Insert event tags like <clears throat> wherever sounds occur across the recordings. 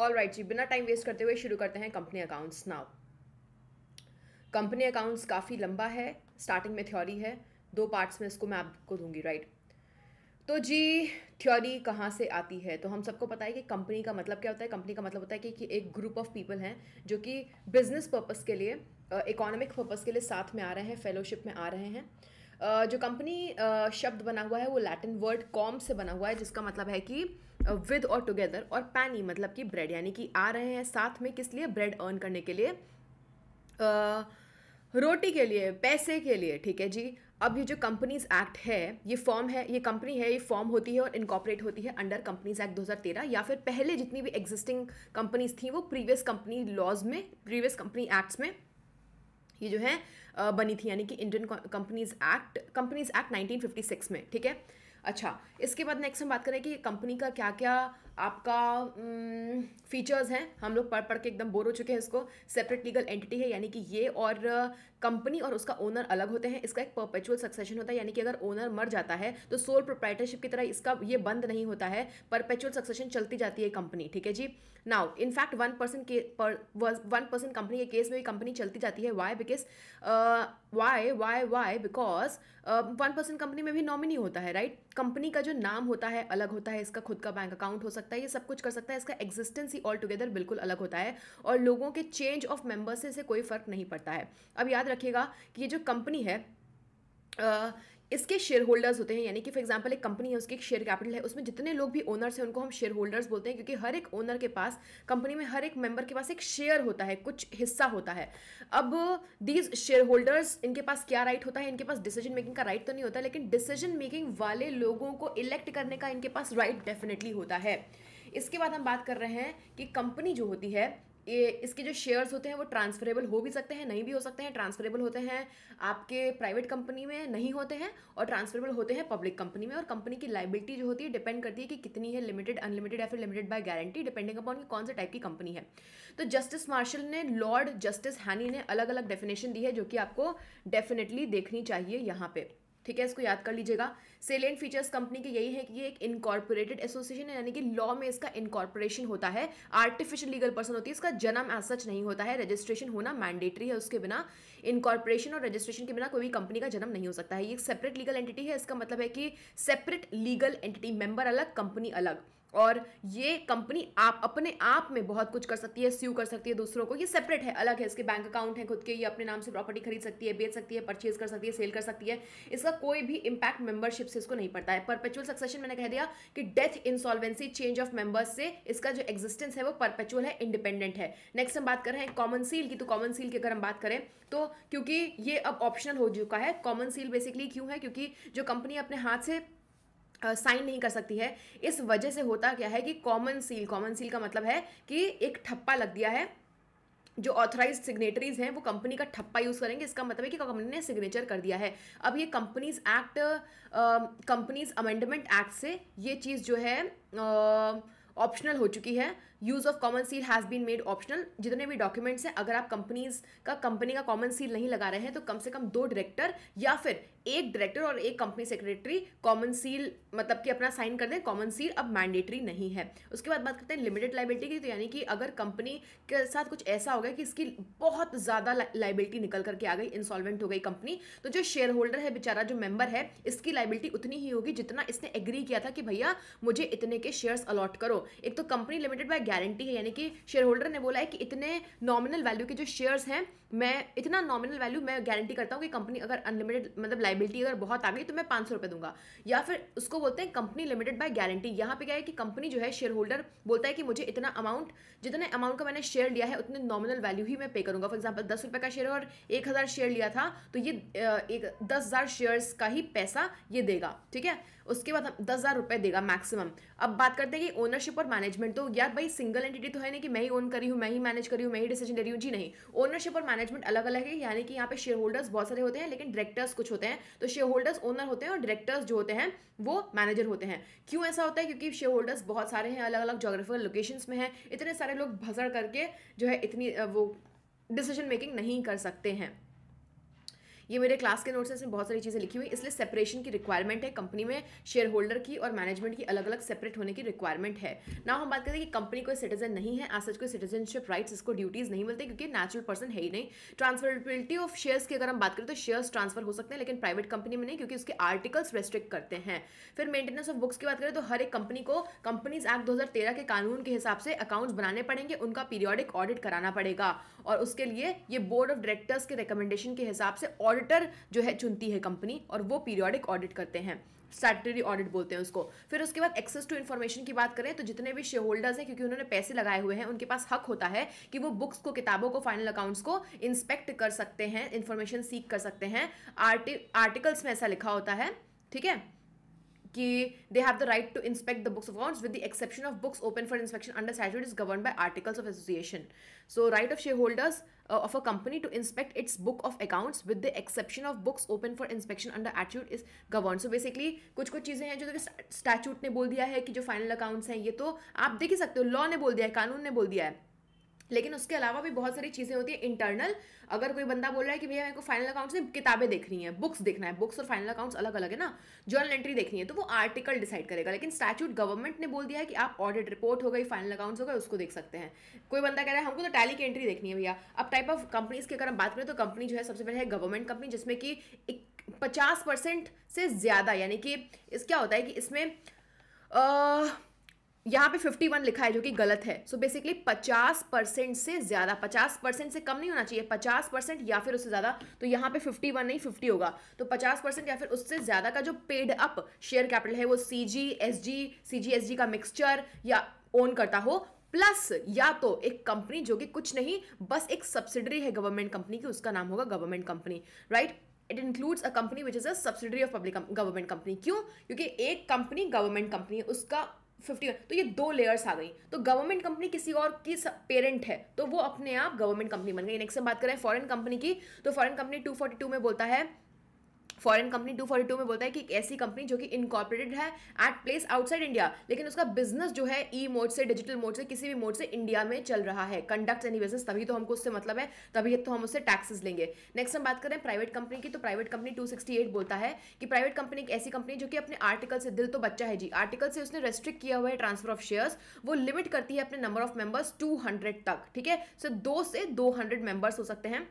All right जी बिना time waste करते हुए शुरू करते हैं company accounts now company accounts काफ़ी लंबा है स्टार्टिंग में थ्योरी है दो पार्ट्स में इसको मैं आपको दूंगी राइट तो जी थ्योरी कहाँ से आती है तो हम सबको पता है कि कंपनी का मतलब क्या होता है कंपनी का मतलब होता है कि, कि एक ग्रुप ऑफ पीपल हैं जो कि बिजनेस पर्पस के लिए इकोनॉमिक पर्पस के लिए साथ में आ रहे हैं फेलोशिप में आ रहे हैं जो कंपनी शब्द बना हुआ है वो लैटिन वर्ड कॉम से बना हुआ है जिसका मतलब है कि विद और टुगेदर और पैनी मतलब कि ब्रेड यानी कि आ रहे हैं साथ में किस लिए ब्रेड अर्न करने के लिए रोटी के लिए पैसे के लिए ठीक है जी अब ये जो कंपनीज एक्ट है ये फॉर्म है ये कंपनी है ये फॉर्म होती है और इनकॉपरेट होती है अंडर कंपनीज एक्ट 2013 या फिर पहले जितनी भी एग्जिस्टिंग कंपनीज थी वो प्रीवियस कंपनी लॉज में प्रीवियस कंपनी एक्ट्स में ये जो है बनी थी यानी कि Indian companies act companies act 1956 में ठीक है अच्छा इसके बाद नेक्स्ट हम बात करें कि कंपनी का क्या क्या आपका फीचर्स हैं हम लोग पढ़ पढ़ के एकदम बोर हो चुके हैं इसको सेपरेट लीगल एंटिटी है यानी कि ये और कंपनी और उसका ओनर अलग होते हैं इसका एक परपेचुअल सक्सेशन होता है यानी कि अगर ओनर मर जाता है तो सोल प्रोप्राइटरशिप की तरह इसका ये बंद नहीं होता है परपेचुअल सक्सेशन चलती जाती है कंपनी ठीक है जी नाउ इनफैक्ट वन पर्सन के पर वन पर्सन कंपनी के केस में भी कंपनी चलती जाती है why because why why why because one person company में भी नॉमिनी होता है राइट right? कंपनी का जो नाम होता है अलग होता है इसका खुद का बैंक अकाउंट हो सकता सकता है ये सब कुछ कर सकता है इसका एग्जिस्टेंस ही ऑल टुगेदर बिल्कुल अलग होता है और लोगों के चेंज ऑफ मेंबर्स से इसे कोई फ़र्क नहीं पड़ता है अब याद रखिएगा कि ये जो कंपनी है इसके शेयर होल्डर्स होते हैं यानी कि फॉर एग्जांपल एक कंपनी है उसकी एक शेयर कैपिटल है उसमें जितने लोग भी ओनर्स हैं उनको हम शेयर होल्डर्स बोलते हैं क्योंकि हर एक ओनर के पास कंपनी में हर एक मेंबर के पास एक शेयर होता है कुछ हिस्सा होता है अब दीज शेयर होल्डर्स इनके पास क्या राइट होता है इनके पास डिसीजन मेकिंग का राइट तो नहीं होता लेकिन डिसीजन मेकिंग वाले लोगों को इलेक्ट करने का इनके पास राइट डेफिनेटली होता है इसके बाद हम बात कर रहे हैं कि कंपनी जो होती है ये इसके जो शेयर्स होते हैं वो ट्रांसफरेबल हो भी सकते हैं नहीं भी हो सकते हैं ट्रांसफरेबल होते हैं आपके प्राइवेट कंपनी में नहीं होते हैं और ट्रांसफरेबल होते हैं पब्लिक कंपनी में और कंपनी की लाइबिलिटी जो होती है डिपेंड करती है कि कितनी है लिमिटेड अनलिमिटेड या फिर limited by guarantee depending upon कौन से टाइप की कंपनी है तो जस्टिस मार्शल ने लॉर्ड जस्टिस हैनी ने अलग अलग डेफिनेशन दी है जो कि आपको डेफिनेटली देखनी चाहिए यहाँ पर ठीक है इसको याद कर लीजिएगा सेलेंट फीचर्स कंपनी के यही है कि ये एक इनकॉर्पोरेटेड एसोसिएशन है यानी कि लॉ में इसका इनकॉर्पोरेशन होता है आर्टिफिशियल लीगल पर्सन होती है इसका जन्म एज सच नहीं होता है रजिस्ट्रेशन होना मैंडेटरी है उसके बिना इनकॉर्पोरेशन और रजिस्ट्रेशन के बिना कोई भी कंपनी का जन्म नहीं हो सकता है ये एक सेपरेट लीगल एंटिटी है इसका मतलब है कि सेपरेट लीगल एंटिटी मेंबर अलग कंपनी अलग और ये कंपनी आप अपने आप में बहुत कुछ कर सकती है स्यू कर सकती है दूसरों को ये सेपरेट है अलग है इसके बैंक अकाउंट है खुद के ये अपने नाम से प्रॉपर्टी खरीद सकती है बेच सकती है परचेज कर सकती है सेल कर सकती है इसका कोई भी इंपैक्ट मेंबरशिप से इसको नहीं पड़ता है परपेचुअल सक्सेशन मैंने कह दिया कि death insolvency change of members से इसका जो एग्जिस्टेंस है वो परपेचुअल है इंडिपेंडेंट है नेक्स्ट हम बात कर रहे हैं कॉमन सील की तो कॉमन सील की अगर हम बात करें तो क्योंकि ये अब ऑप्शनल हो चुका है कॉमन सील बेसिकली क्यों है क्योंकि जो कंपनी अपने हाथ से साइन नहीं कर सकती है इस वजह से होता क्या है कि कॉमन सील कॉमन सील का मतलब है कि एक ठप्पा लग दिया है जो ऑथराइज्ड सिग्नेटरीज हैं वो कंपनी का ठप्पा यूज़ करेंगे इसका मतलब है कि कंपनी ने सिग्नेचर कर दिया है अब ये companies act companies amendment act से ये चीज़ जो है ऑप्शनल हो चुकी है use of common seal has been made optional जितने भी डॉक्यूमेंट्स हैं अगर आप कंपनीज का कंपनी का कॉमन सील नहीं लगा रहे हैं तो कम से कम दो डायरेक्टर या फिर एक डायरेक्टर और एक कंपनी सेक्रेटरी कॉमन सील मतलब कि अपना साइन कर दें कॉमन सील अब मैंडेटरी नहीं है उसके बाद बात करते हैं लिमिटेड लाइबिलिटी की तो यानी कि अगर कंपनी के साथ कुछ ऐसा हो गया कि इसकी बहुत ज़्यादा लाइबिलिटी निकल करके आ गई इंसॉल्वेंट हो गई कंपनी तो जो शेयर होल्डर है बेचारा जो मेंबर है इसकी लाइबिलिटी उतनी ही होगी जितना इसने एग्री किया था कि भैया मुझे इतने के शेयर्स अलॉट करो एक तो कंपनी लिमिटेड बाय गारंटी है यानी कि शेयर होल्डर ने बोला है कि इतने नॉमिनल वैल्यू के जो शेयर्स हैं मैं इतना नॉमिनल वैल्यू मैं गारंटी करता हूँ कि कंपनी अगर अनलिमिटेड मतलब लाइबिलिटी अगर बहुत आ गई तो मैं पाँच सौ रुपये दूंगा या फिर उसको बोलते हैं कंपनी लिमिटेड बाय गारंटी यहाँ पे क्या है कि कंपनी जो है शेयर होल्डर बोलता है कि मुझे इतना अमाउंट जितने अमाउंट का मैंने शेयर लिया है उतने नॉमिनल वैल्यू ही मैं पे करूँगा फॉर एग्जाम्पल दस रुपये का शेयर और एक हज़ार शेयर लिया था तो ये एक दस हज़ार शेयर्स का ही पैसा ये देगा ठीक है उसके बाद हम दस हज़ार रुपये देगा मैक्सिमम अब बात करते हैं कि ओनरशिप और मैनेजमेंट तो यार भाई सिंगल एंटिटी तो है नहीं कि मैं ही ओन करी हूँ मैं ही मैनेज करी हूँ मैं ही डिसीजन ले रही हूँ जी नहीं ओनरशिप और मैनेजमेंट अलग अलग है यानी कि यहाँ पे शेयर होल्डर्स बहुत सारे होते हैं लेकिन डायरेक्टर्स कुछ होते हैं तो शेयर होल्डर्स ओनर होते हैं और डायरेक्टर्स जो होते हैं वो मैनेजर होते हैं क्यों ऐसा होता है क्योंकि शेयर होल्डर्स बहुत सारे हैं अलग अलग जोग्राफिकल लोकेशन में है इतने सारे लोग भसड़ करके जो है इतनी वो डिसीजन मेकिंग नहीं कर सकते हैं ये मेरे क्लास के नोट्स में इसमें बहुत सारी चीज़ें लिखी हुई इसलिए सेपरेशन की रिक्वायरमेंट है कंपनी में शेयर होल्डर की और मैनेजमेंट की अलग अलग सेपरेट होने की रिक्वायरमेंट है ना हम बात करते हैं कि कंपनी कोई सिटीजन नहीं है आज सच कोई सिटीजनशिप राइट्स इसको ड्यूटीज़ नहीं मिलते क्योंकि नेचुरल पर्सन है ही नहीं ट्रांसफरबिलिटी ऑफ शेयर्स की अगर हम बात करें तो शेयर्स ट्रांसफर हो सकते हैं लेकिन प्राइवेट कंपनी में नहीं क्योंकि उसके आर्टिकल्स रेस्ट्रिक्ट करते हैं फिर मेंटेनेंस ऑफ बुक्स की बात करें तो हर एक कंपनी को कंपनीज एक्ट दो के कानून के हिसाब से अकाउंट्स बनाने पड़ेंगे उनका पीरियोडिक ऑडिट कराना पड़ेगा और उसके लिए ये बोर्ड ऑफ डायरेक्टर्स के रिकमेंडेशन के हिसाब से ऑडिट ऑडिटर जो है चुनती है कंपनी और वो पीरियोडिक ऑडिट करते हैं स्टैटरी ऑडिट बोलते हैं उसको फिर उसके बाद एक्सेस टू इन्फॉर्मेशन की बात करें तो जितने भी शेयर होल्डर्स हैं क्योंकि उन्होंने पैसे लगाए हुए हैं उनके पास हक होता है कि वो बुक्स को किताबों को फाइनल अकाउंट्स को इंस्पेक्ट कर सकते हैं इन्फॉर्मेशन सीख कर सकते हैं आर्टिकल्स में ऐसा लिखा होता है ठीक है कि they have the right to inspect the books of accounts with the exception of books open for inspection under statute is govern by articles of association so right of shareholders of a company to inspect its book of accounts with the exception of books open for inspection under statute is govern so basically कुछ कुछ चीज़ें हैं जो statute ने बोल दिया है कि जो फाइनल अकाउंट्स हैं ये तो आप देख ही सकते हो लॉ ने बोल दिया है कानून ने बोल दिया है लेकिन उसके अलावा भी बहुत सारी चीज़ें होती है इंटरनल अगर कोई बंदा बोल रहा है कि भैया मेरे को फाइनल अकाउंट्स में किताबें देखनी है बुक्स देखना है बुक्स और फाइनल अकाउंट्स अलग अलग है ना जर्नल एंट्री देखनी है तो वो आर्टिकल डिसाइड करेगा लेकिन स्टैचूट गवर्नमेंट ने बोल दिया है कि आप ऑडिट रिपोर्ट हो गई फाइनल अकाउंट्स हो गए उसको देख सकते हैं कोई बंदा कह रहा है हमको तो टैली की एंट्री देखनी है भैया अब टाइप ऑफ कंपनीज की अगर हम बात करें तो कंपनी जो है सबसे पहले है गवर्नमेंट कंपनी जिसमें कि पचास परसेंट से ज़्यादा यानी कि इस क्या होता है कि इसमें आ, यहाँ पे 51 लिखा है जो कि गलत है सो बेसिकली 50 परसेंट से ज़्यादा 50 परसेंट से कम नहीं होना चाहिए 50 परसेंट या फिर उससे ज़्यादा तो यहाँ पे 51 नहीं 50 होगा तो 50 परसेंट या फिर उससे ज़्यादा का जो पेड अप शेयर कैपिटल है वो सी जी एस जी सी जी एस जी का मिक्सचर या ओन करता हो प्लस या तो एक कंपनी जो कि कुछ नहीं बस एक सब्सिडरी है गवर्नमेंट कंपनी की उसका नाम होगा government company right it includes a company which is a subsidiary of public government company क्यों क्योंकि एक कंपनी गवर्नमेंट कंपनी है उसका फिफ्टी तो ये दो लेयर्स आ गई तो गवर्नमेंट कंपनी किसी और की पेरेंट है तो वो अपने आप गवर्नमेंट कंपनी बन गई नेक्स्ट हम बात करें फॉरेन कंपनी की तो फॉरेन कंपनी टू में बोलता है foreign company two forty two में बोलता है कि एक ऐसी कंपनी जो कि इनकॉर्पोरेटेड है एट प्लेस आउटसाइड इंडिया लेकिन उसका बिजनेस जो है ई e मोड से डिजिटल मोड से किसी भी मोड से इंडिया में चल रहा है कंडक्ट एनी बिजनेस तभी तो हमको उससे मतलब है तभी तो हम उससे टैक्सेस लेंगे नेक्स्ट हम बात करें प्राइवेट कंपनी की तो प्राइवेट कंपनी एट बोलता है कि प्राइवेट कंपनी एक ऐसी कंपनी जो कि अपने आर्टिकल से दिल तो बच्चा है जी आर्टिकल से उसने रेस्ट्रिक्ट किया हुआ है ट्रांसफर ऑफ शेयर्स वो लिमिट करती है अपने नंबर ऑफ मेंबर्स हंड्रेड तक ठीक है सो दो से दो हंड्रेड मेंबर्स हो सकते हैं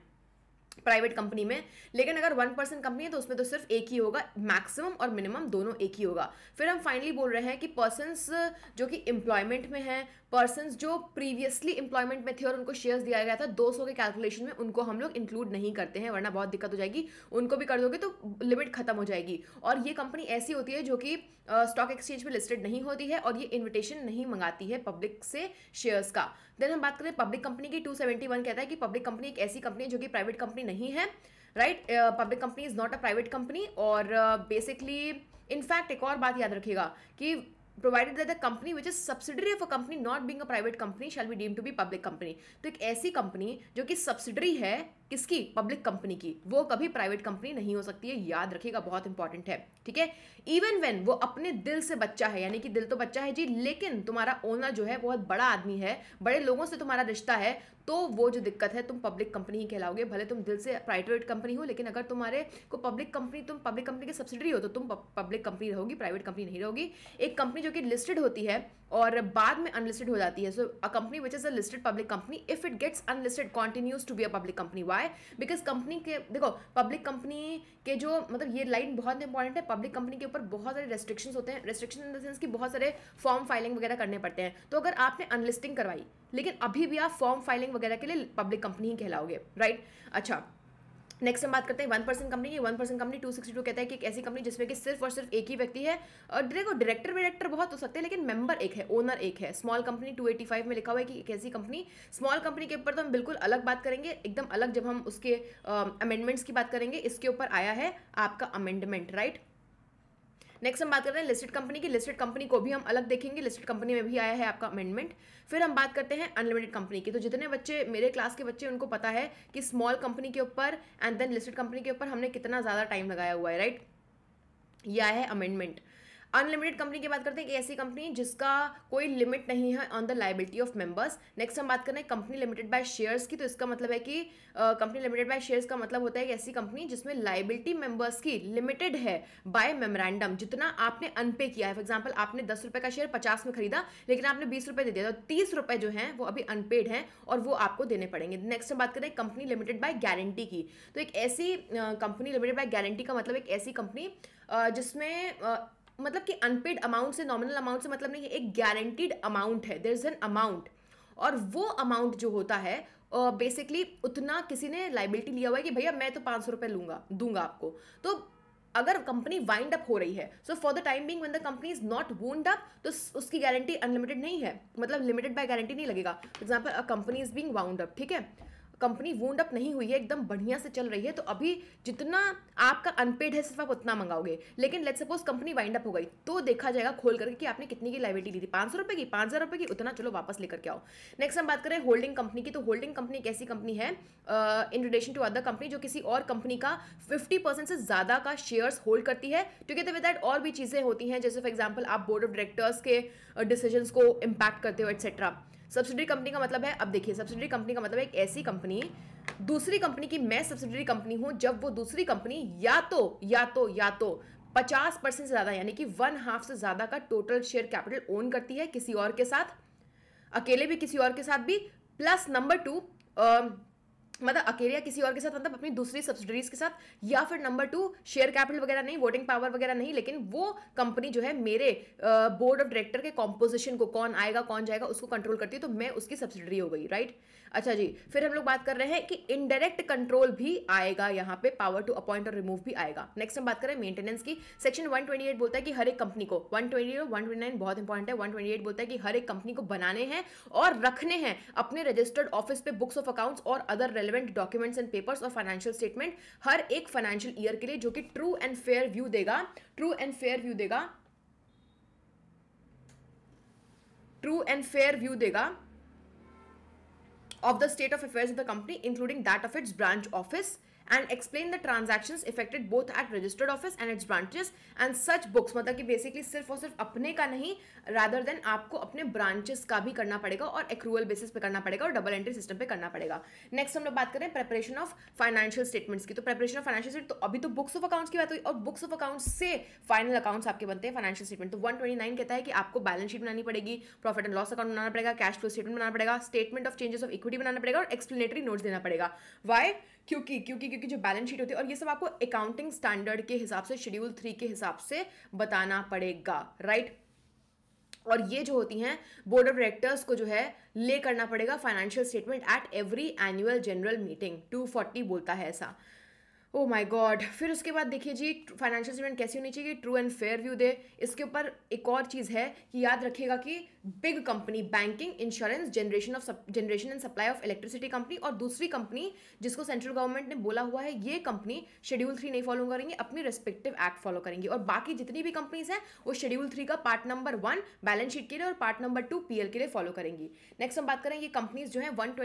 प्राइवेट कंपनी में लेकिन अगर वन पर्सन कंपनी है तो उसमें तो सिर्फ एक ही होगा मैक्सिमम और मिनिमम दोनों एक ही होगा फिर हम फाइनली बोल रहे हैं कि पर्सनस जो कि एम्प्लॉयमेंट में हैं पर्सन जो प्रीवियसली इंप्लॉयमेंट में थे और उनको शेयर्स दिया गया था 200 के कैलकुलेशन में उनको हम लोग इंक्लूड नहीं करते हैं वरना बहुत दिक्कत हो जाएगी उनको भी कर दोगे तो लिमिट खत्म हो जाएगी और ये कंपनी ऐसी होती है जो कि स्टॉक एक्सचेंज में लिस्टेड नहीं होती है और ये इन्विटेशन नहीं मंगाती है पब्लिक से शेयर्स का देन हम बात करें पब्लिक कंपनी की टू कहता है कि पब्लिक कंपनी एक ऐसी कंपनी है जो कि प्राइवेट कंपनी नहीं है right public company is not a private company और बेसिकली uh, इनफैक्ट एक और बात याद रखिएगा कि provided that the company which is subsidiary of a company not being a private company shall be deem to be public company तो एक ऐसी कंपनी जो कि सब्सिडरी है किसकी पब्लिक कंपनी की वो कभी प्राइवेट कंपनी नहीं हो सकती है याद रखिएगा बहुत इंपॉर्टेंट है ठीक है इवन वेन वो अपने दिल से बच्चा है यानी कि दिल तो बच्चा है जी लेकिन तुम्हारा ओनर जो है बहुत बड़ा आदमी है बड़े लोगों से तुम्हारा रिश्ता है तो वो जो दिक्कत है तुम पब्लिक कंपनी ही कहलाओगे भले तुम दिल से प्राइवेट कंपनी हो लेकिन अगर तुम्हारे को पब्लिक कंपनी तुम पब्लिक कंपनी के सब्सिडरी हो तो तुम पब्लिक कंपनी रहोगी प्राइवेट कंपनी नहीं रहोगी एक कंपनी जो कि लिस्टेड होती है और बाद में अनलिस्टेड हो जाती है so a company which is a listed public company if it gets unlisted continues to be a public company why because company के देखो पब्लिक कंपनी के जो मतलब ये लाइन बहुत इंपॉर्टेंट है पब्लिक कंपनी के ऊपर बहुत सारे रेस्ट्रिक्शंस होते हैं रेस्ट्रिक्शन इन द सेंस कि बहुत सारे फॉर्म फाइलिंग वगैरह करने पड़ते हैं तो अगर आपने अनलिस्टिंग करवाई लेकिन अभी भी आप फॉर्म फाइलिंग वगैरह के लिए पब्लिक कंपनी ही कहलाओगे राइट right? अच्छा नेक्स्ट हम बात करते हैं वन पर्सन कंपनी की one person company two sixty two कहता है कि एक ऐसी कंपनी जिसमें कि सिर्फ और सिर्फ एक ही व्यक्ति है और देखो डायरेक्टर डायरेक्टर बहुत हो सकते हैं लेकिन मेंबर एक है ओनर एक है small company two eighty five में लिखा हुआ है कि एक ऐसी कंपनी स्मॉल कंपनी के ऊपर तो हम बिल्कुल अलग बात करेंगे एकदम अलग जब हम उसके अमेंडमेंट्स uh, की बात करेंगे इसके ऊपर आया है आपका अमेंडमेंट राइट नेक्स्ट हम बात करते हैं लिस्टेड कंपनी की लिस्टेड कंपनी को भी हम अलग देखेंगे लिस्टेड कंपनी में भी आया है आपका अमेंडमेंट फिर हम बात करते हैं अनलिमिटेड कंपनी की तो जितने बच्चे मेरे क्लास के बच्चे उनको पता है कि स्मॉल कंपनी के ऊपर एंड देन लिस्टेड कंपनी के ऊपर हमने कितना ज़्यादा टाइम लगाया हुआ है राइट right? यह है अमेंडमेंट अनलिमिटेड कंपनी की बात करते हैं कि ऐसी कंपनी जिसका कोई लिमिट नहीं है on the liability of members next हम बात कर रहे हैं कंपनी लिमिटेड बाय शेयर्स की तो इसका मतलब है कि कंपनी लिमिटेड बाय शेयर्स का मतलब होता है कि ऐसी कंपनी जिसमें लाइबिलिटी मेंबर्स की लिमिटेड है बाय मेमोरेंडम जितना आपने अनपे किया है फॉर एग्जाम्पल आपने दस रुपये का शेयर पचास में खरीदा लेकिन आपने बीस रुपये दे दिया तो तीस रुपये जो है वो अभी अनपेड है और वो आपको देने पड़ेंगे नेक्स्ट हम बात करें कंपनी लिमिटेड बाय गारंटी की तो एक ऐसी कंपनी लिमिटेड बाय गारंटी का मतलब एक ऐसी कंपनी जिसमें मतलब कि अनपेड अमाउंट से नॉमिनल अमाउंट से मतलब नहीं है एक गारंटीड अमाउंट है देर इज एन अमाउंट और वो अमाउंट जो होता है बेसिकली uh, उतना किसी ने लाइबिलिटी लिया हुआ है कि भैया मैं तो पाँच सौ रुपये लूंगा दूंगा आपको तो अगर कंपनी वाइंड अप हो रही है so for the time being one the company is not wound up तो उसकी गारंटी अनलिमिटेड नहीं है मतलब लिमिटेड बाय गारंटी नहीं लगेगा for example a company is being wound up ठीक है कंपनी वोंड अप नहीं हुई है एकदम बढ़िया से चल रही है तो अभी जितना आपका अनपेड है सिर्फ आप उतना मंगाओगे लेकिन let suppose company wind up हो गई तो देखा जाएगा खोल करके कि आपने कितनी की लाइबिलिटी ली थी पाँच सौ रुपये की पाँच हज़ार रुपए की उतना चलो वापस लेकर के आओ नेक्स्ट हम बात करें होल्डिंग कंपनी की तो होल्डिंग कंपनी एक ऐसी कंपनी है in relation to other company जो किसी और कंपनी का फिफ्टी से ज़्यादा का शेयर्स होल्ड करती है क्योंकि विद दैट और भी चीज़ें होती हैं जैसे फॉर एग्जाम्पल आप बोर्ड ऑफ डायरेक्टर्स के डिसीजन को इम्पैक्ट करते हो एट्सेट्रा सब्सिडरी कंपनी का मतलब है अब देखिए सब्सिडरी कंपनी का मतलब एक ऐसी कंपनी दूसरी कंपनी की मैं सब्सिडरी कंपनी हूं जब वो दूसरी कंपनी या तो या तो या तो पचास परसेंट से ज़्यादा यानी कि वन हाफ से ज़्यादा का टोटल शेयर कैपिटल ओन करती है किसी और के साथ अकेले भी किसी और के साथ भी प्लस नंबर टू मतलब अकेलिया किसी और के साथ मतलब अपनी दूसरी सब्सिडरीज के साथ या फिर नंबर टू शेयर कैपिटल वगैरह नहीं वोटिंग पावर वगैरह नहीं लेकिन वो कंपनी जो है मेरे बोर्ड ऑफ डायरेक्टर के कॉम्पोजिशन को कौन आएगा कौन जाएगा उसको कंट्रोल करती है तो मैं उसकी सब्सिडरी हो गई राइट अच्छा जी फिर हम लोग बात कर रहे हैं कि इनडायरेक्ट कंट्रोल भी आएगा यहाँ पे पावर टू अपॉइंट और रिमूव भी आएगा नेक्स्ट हम बात करें मेंटेनेंस की सेक्शन 128 बोलता है कि हर एक कंपनी को 128 और 129 बहुत इंपॉर्टेंट है 128 बोलता है कि हर एक कंपनी को बनाने हैं और रखने हैं अपने रजिस्टर्ड ऑफिस पे बुक्स ऑफ अकाउंट्स और other relevant documents and papers और फाइनेंशियल स्टेटमेंट हर एक फाइनेंशियल ईयर के लिए जो कि ट्रू एंड फेयर व्यू देगा ट्रू एंड फेयर व्यू देगा ट्रू एंड फेयर व्यू देगा of the state of affairs of the company, including that of its branch office and explain the transaction effected both at registered office and its branches and such books मतलब कि basically सिर्फ और सिर्फ अपने का नहीं rather than आपको अपने ब्रांचेस का भी करना पड़ेगा और एक्रूअल बेसिस पे करना पड़ेगा और डबल एंट्री सिस्टम पे करना पड़ेगा नेक्स्ट हम लोग बात करें प्रेपरेशन ऑफ फाइनेंशियल स्टेटमेंट्स की तो प्रेपरेशन ऑफ फाइनेंशियल स्टेट तो अभी तो बुक्स ऑफ अकाउंट्स की बात हुई और बुक्स ऑफ अकाउंट्स से फाइनल अकाउंट्स आपके बनते हैं फाइनेंशियल स्टेटमेंट तो 129 कहता है कि आपको बैलेंस शीट बनानी पड़ेगी प्रॉफिट एंड लॉस अकाउंट बनाना पड़ेगा कैश फ्लो स्टेटमेंट बनाना पड़ेगा statement of changes of equity बनाना पड़ेगा और एक्सप्लेनेटरी नोट्स देना पड़ेगा वाई क्योंकि क्योंकि क्योंकि जो बैलेंस शीट होती है और ये सब आपको अकाउंटिंग स्टैंडर्ड के हिसाब से शेड्यूल थ्री के हिसाब से बताना पड़ेगा राइट और ये जो होती हैं बोर्ड ऑफ डायरेक्टर्स को जो है ले करना पड़ेगा financial statement at every annual general meeting 240 बोलता है ऐसा ओ माय गॉड फिर उसके बाद देखिए जी फाइनेंशियल स्टेटमेंट कैसी होनी चाहिए ट्रू एंड फेयर व्यू दे इसके ऊपर एक और चीज़ है कि याद रखिएगा कि big company banking insurance generation of generation and supply of electricity company और दूसरी कंपनी जिसको सेंट्रल गवर्नमेंट ने बोला हुआ है ये कंपनी शेड्यूल थ्री नहीं फॉलो करेंगे अपनी रेस्पेक्टिव एक्ट फॉलो करेंगी और बाकी जितनी भी कंपनीज हैं वो शेड्यूल थ्री का part number one balance sheet के लिए और पार्ट नंबर टू पी के लिए फॉलो करेंगी नेक्स्ट हम बात करें ये कंपनीज जो है वन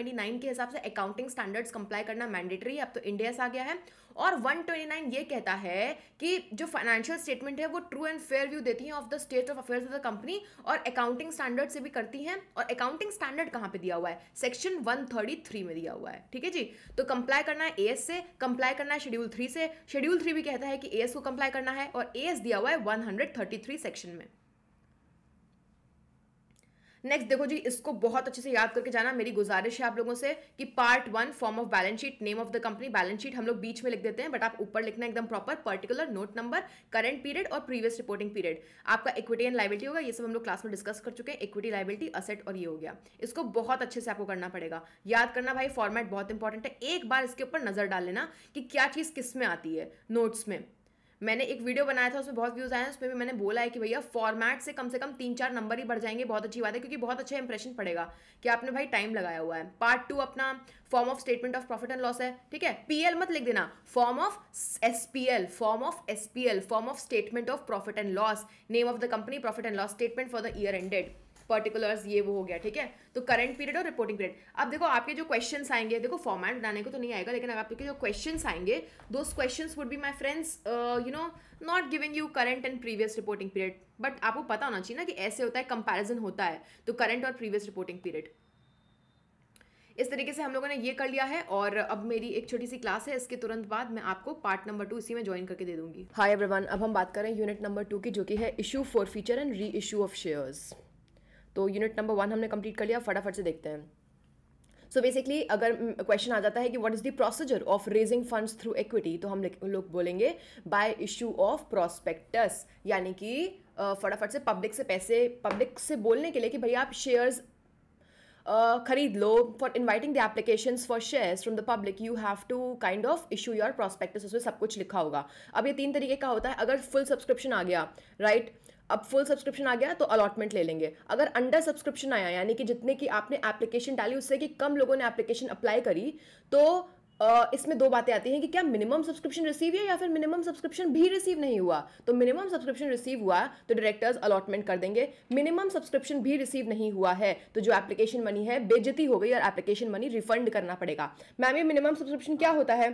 के हिसाब से अकाउंटिंग स्टैंडर्ड्स कंप्लाई करना मैंडेटरी है अब तो इंडिया आ गया है और 129 ये कहता है कि जो फाइनेंशियल स्टेटमेंट है वो ट्रू एंड फेयर व्यू देती हैं of the state of affairs of the company और अकाउंटिंग स्टैंडर्ड से भी करती हैं और अकाउंटिंग स्टैंडर्ड कहाँ पे दिया हुआ है सेक्शन 133 में दिया हुआ है ठीक है जी तो कंप्लाई करना है ए से कंप्लाई करना है शेड्यूल थ्री से शेड्यूल थ्री भी कहता है कि ए को कंप्लाई करना है और ए दिया हुआ है वन सेक्शन में नेक्स्ट देखो जी इसको बहुत अच्छे से याद करके जाना मेरी गुजारिश है आप लोगों से कि part one form of balance sheet name of the company balance sheet हम लोग बीच में लिख देते हैं बट आप ऊपर लिखना एकदम proper particular note number current period और प्रीवियस रिपोर्टिंग पीरियड आपका इक्विटी एंड लाइबिलिटी होगा ये सब हम लोग क्लास में डिस्कस कर चुके हैं इक्विटी लाइबिलिटी असेट और ये हो गया इसको बहुत अच्छे से आपको करना पड़ेगा याद करना भाई फॉर्मेट बहुत इंपॉर्टेंट है एक बार इसके ऊपर नजर डाल लेना कि क्या चीज़ किस में आती है नोट्स में मैंने एक वीडियो बनाया था उसमें बहुत व्यूज़ आए हैं उसमें भी मैंने बोला है कि भैया फॉर्मेट से कम से कम तीन चार नंबर ही बढ़ जाएंगे बहुत अच्छी बात है क्योंकि बहुत अच्छा इंप्रेशन पड़ेगा कि आपने भाई टाइम लगाया हुआ है पार्ट टू अपना form of statement of profit and loss है ठीक है पीएल मत लिख देना form of S form of S form of statement of profit and loss name of the company profit and loss statement for the year ended particulars ये वो हो गया ठीक है तो करंट पीरियड और रिपोर्टिंग पीरियड अब देखो आपके जो क्वेश्चंस आएंगे देखो फॉर्मेट बनाने को तो नहीं आएगा लेकिन आपके जो क्वेश्चन आएंगे those question would be my friends you know not giving you current and previous reporting period but आपको पता होना चाहिए ना कि ऐसे होता है कंपेरिजन होता है तो करंट और प्रीवियस रिपोर्टिंग पीरियड इस तरीके से हम लोगों ने ये कर लिया है और अब मेरी एक छोटी सी क्लास है इसके तुरंत बाद मैं आपको पार्ट नंबर टू इसी में ज्वाइन करके दे दूंगी हाय एवरीवन अब हम बात कर रहे हैं यूनिट नंबर टू की जो कि है इशू फॉर फीचर एंड री इशू ऑफ शेयर्स तो यूनिट नंबर वन हमने कंप्लीट कर लिया फटाफट से देखते हैं सो so बेसिकली अगर क्वेश्चन आ जाता है कि what is the procedure of raising funds through equity तो हम लोग बोलेंगे बाय इशू ऑफ प्रोस्पेक्टस यानी कि फटाफट से पब्लिक से पैसे पब्लिक से बोलने के लिए कि भैया आप शेयर्स Uh, खरीद लो for inviting the application for shares from the public you have to kind of issue your prospectus उसमें सब कुछ लिखा होगा अब ये तीन तरीके का होता है अगर फुल सब्सक्रिप्शन आ गया राइट right? अब फुल सब्सक्रिप्शन आ गया तो अलॉटमेंट ले लेंगे अगर अंडर सब्सक्रिप्शन आया यानी कि जितने की आपने एप्लीकेशन डाली उससे कि कम लोगों ने एप्लीकेशन अप्लाई करी तो इसमें दो बातें आती हैं कि क्या मिनिमम सब्सक्रिप्शन रिसीव है या फिर मिनिमम सब्सक्रिप्शन भी रिसीव नहीं हुआ तो मिनिमम सब्सक्रिप्शन रिसीव हुआ तो डायरेक्टर्स अलॉटमेंट कर देंगे मिनिमम सब्सक्रिप्शन भी रिसीव नहीं हुआ है तो जो एप्लीकेशन मनी है बेजती हो गई और एप्लीकेशन मनी रिफंड करना पड़ेगा मैम ये मिनिमम सब्सक्रिप्शन क्या होता है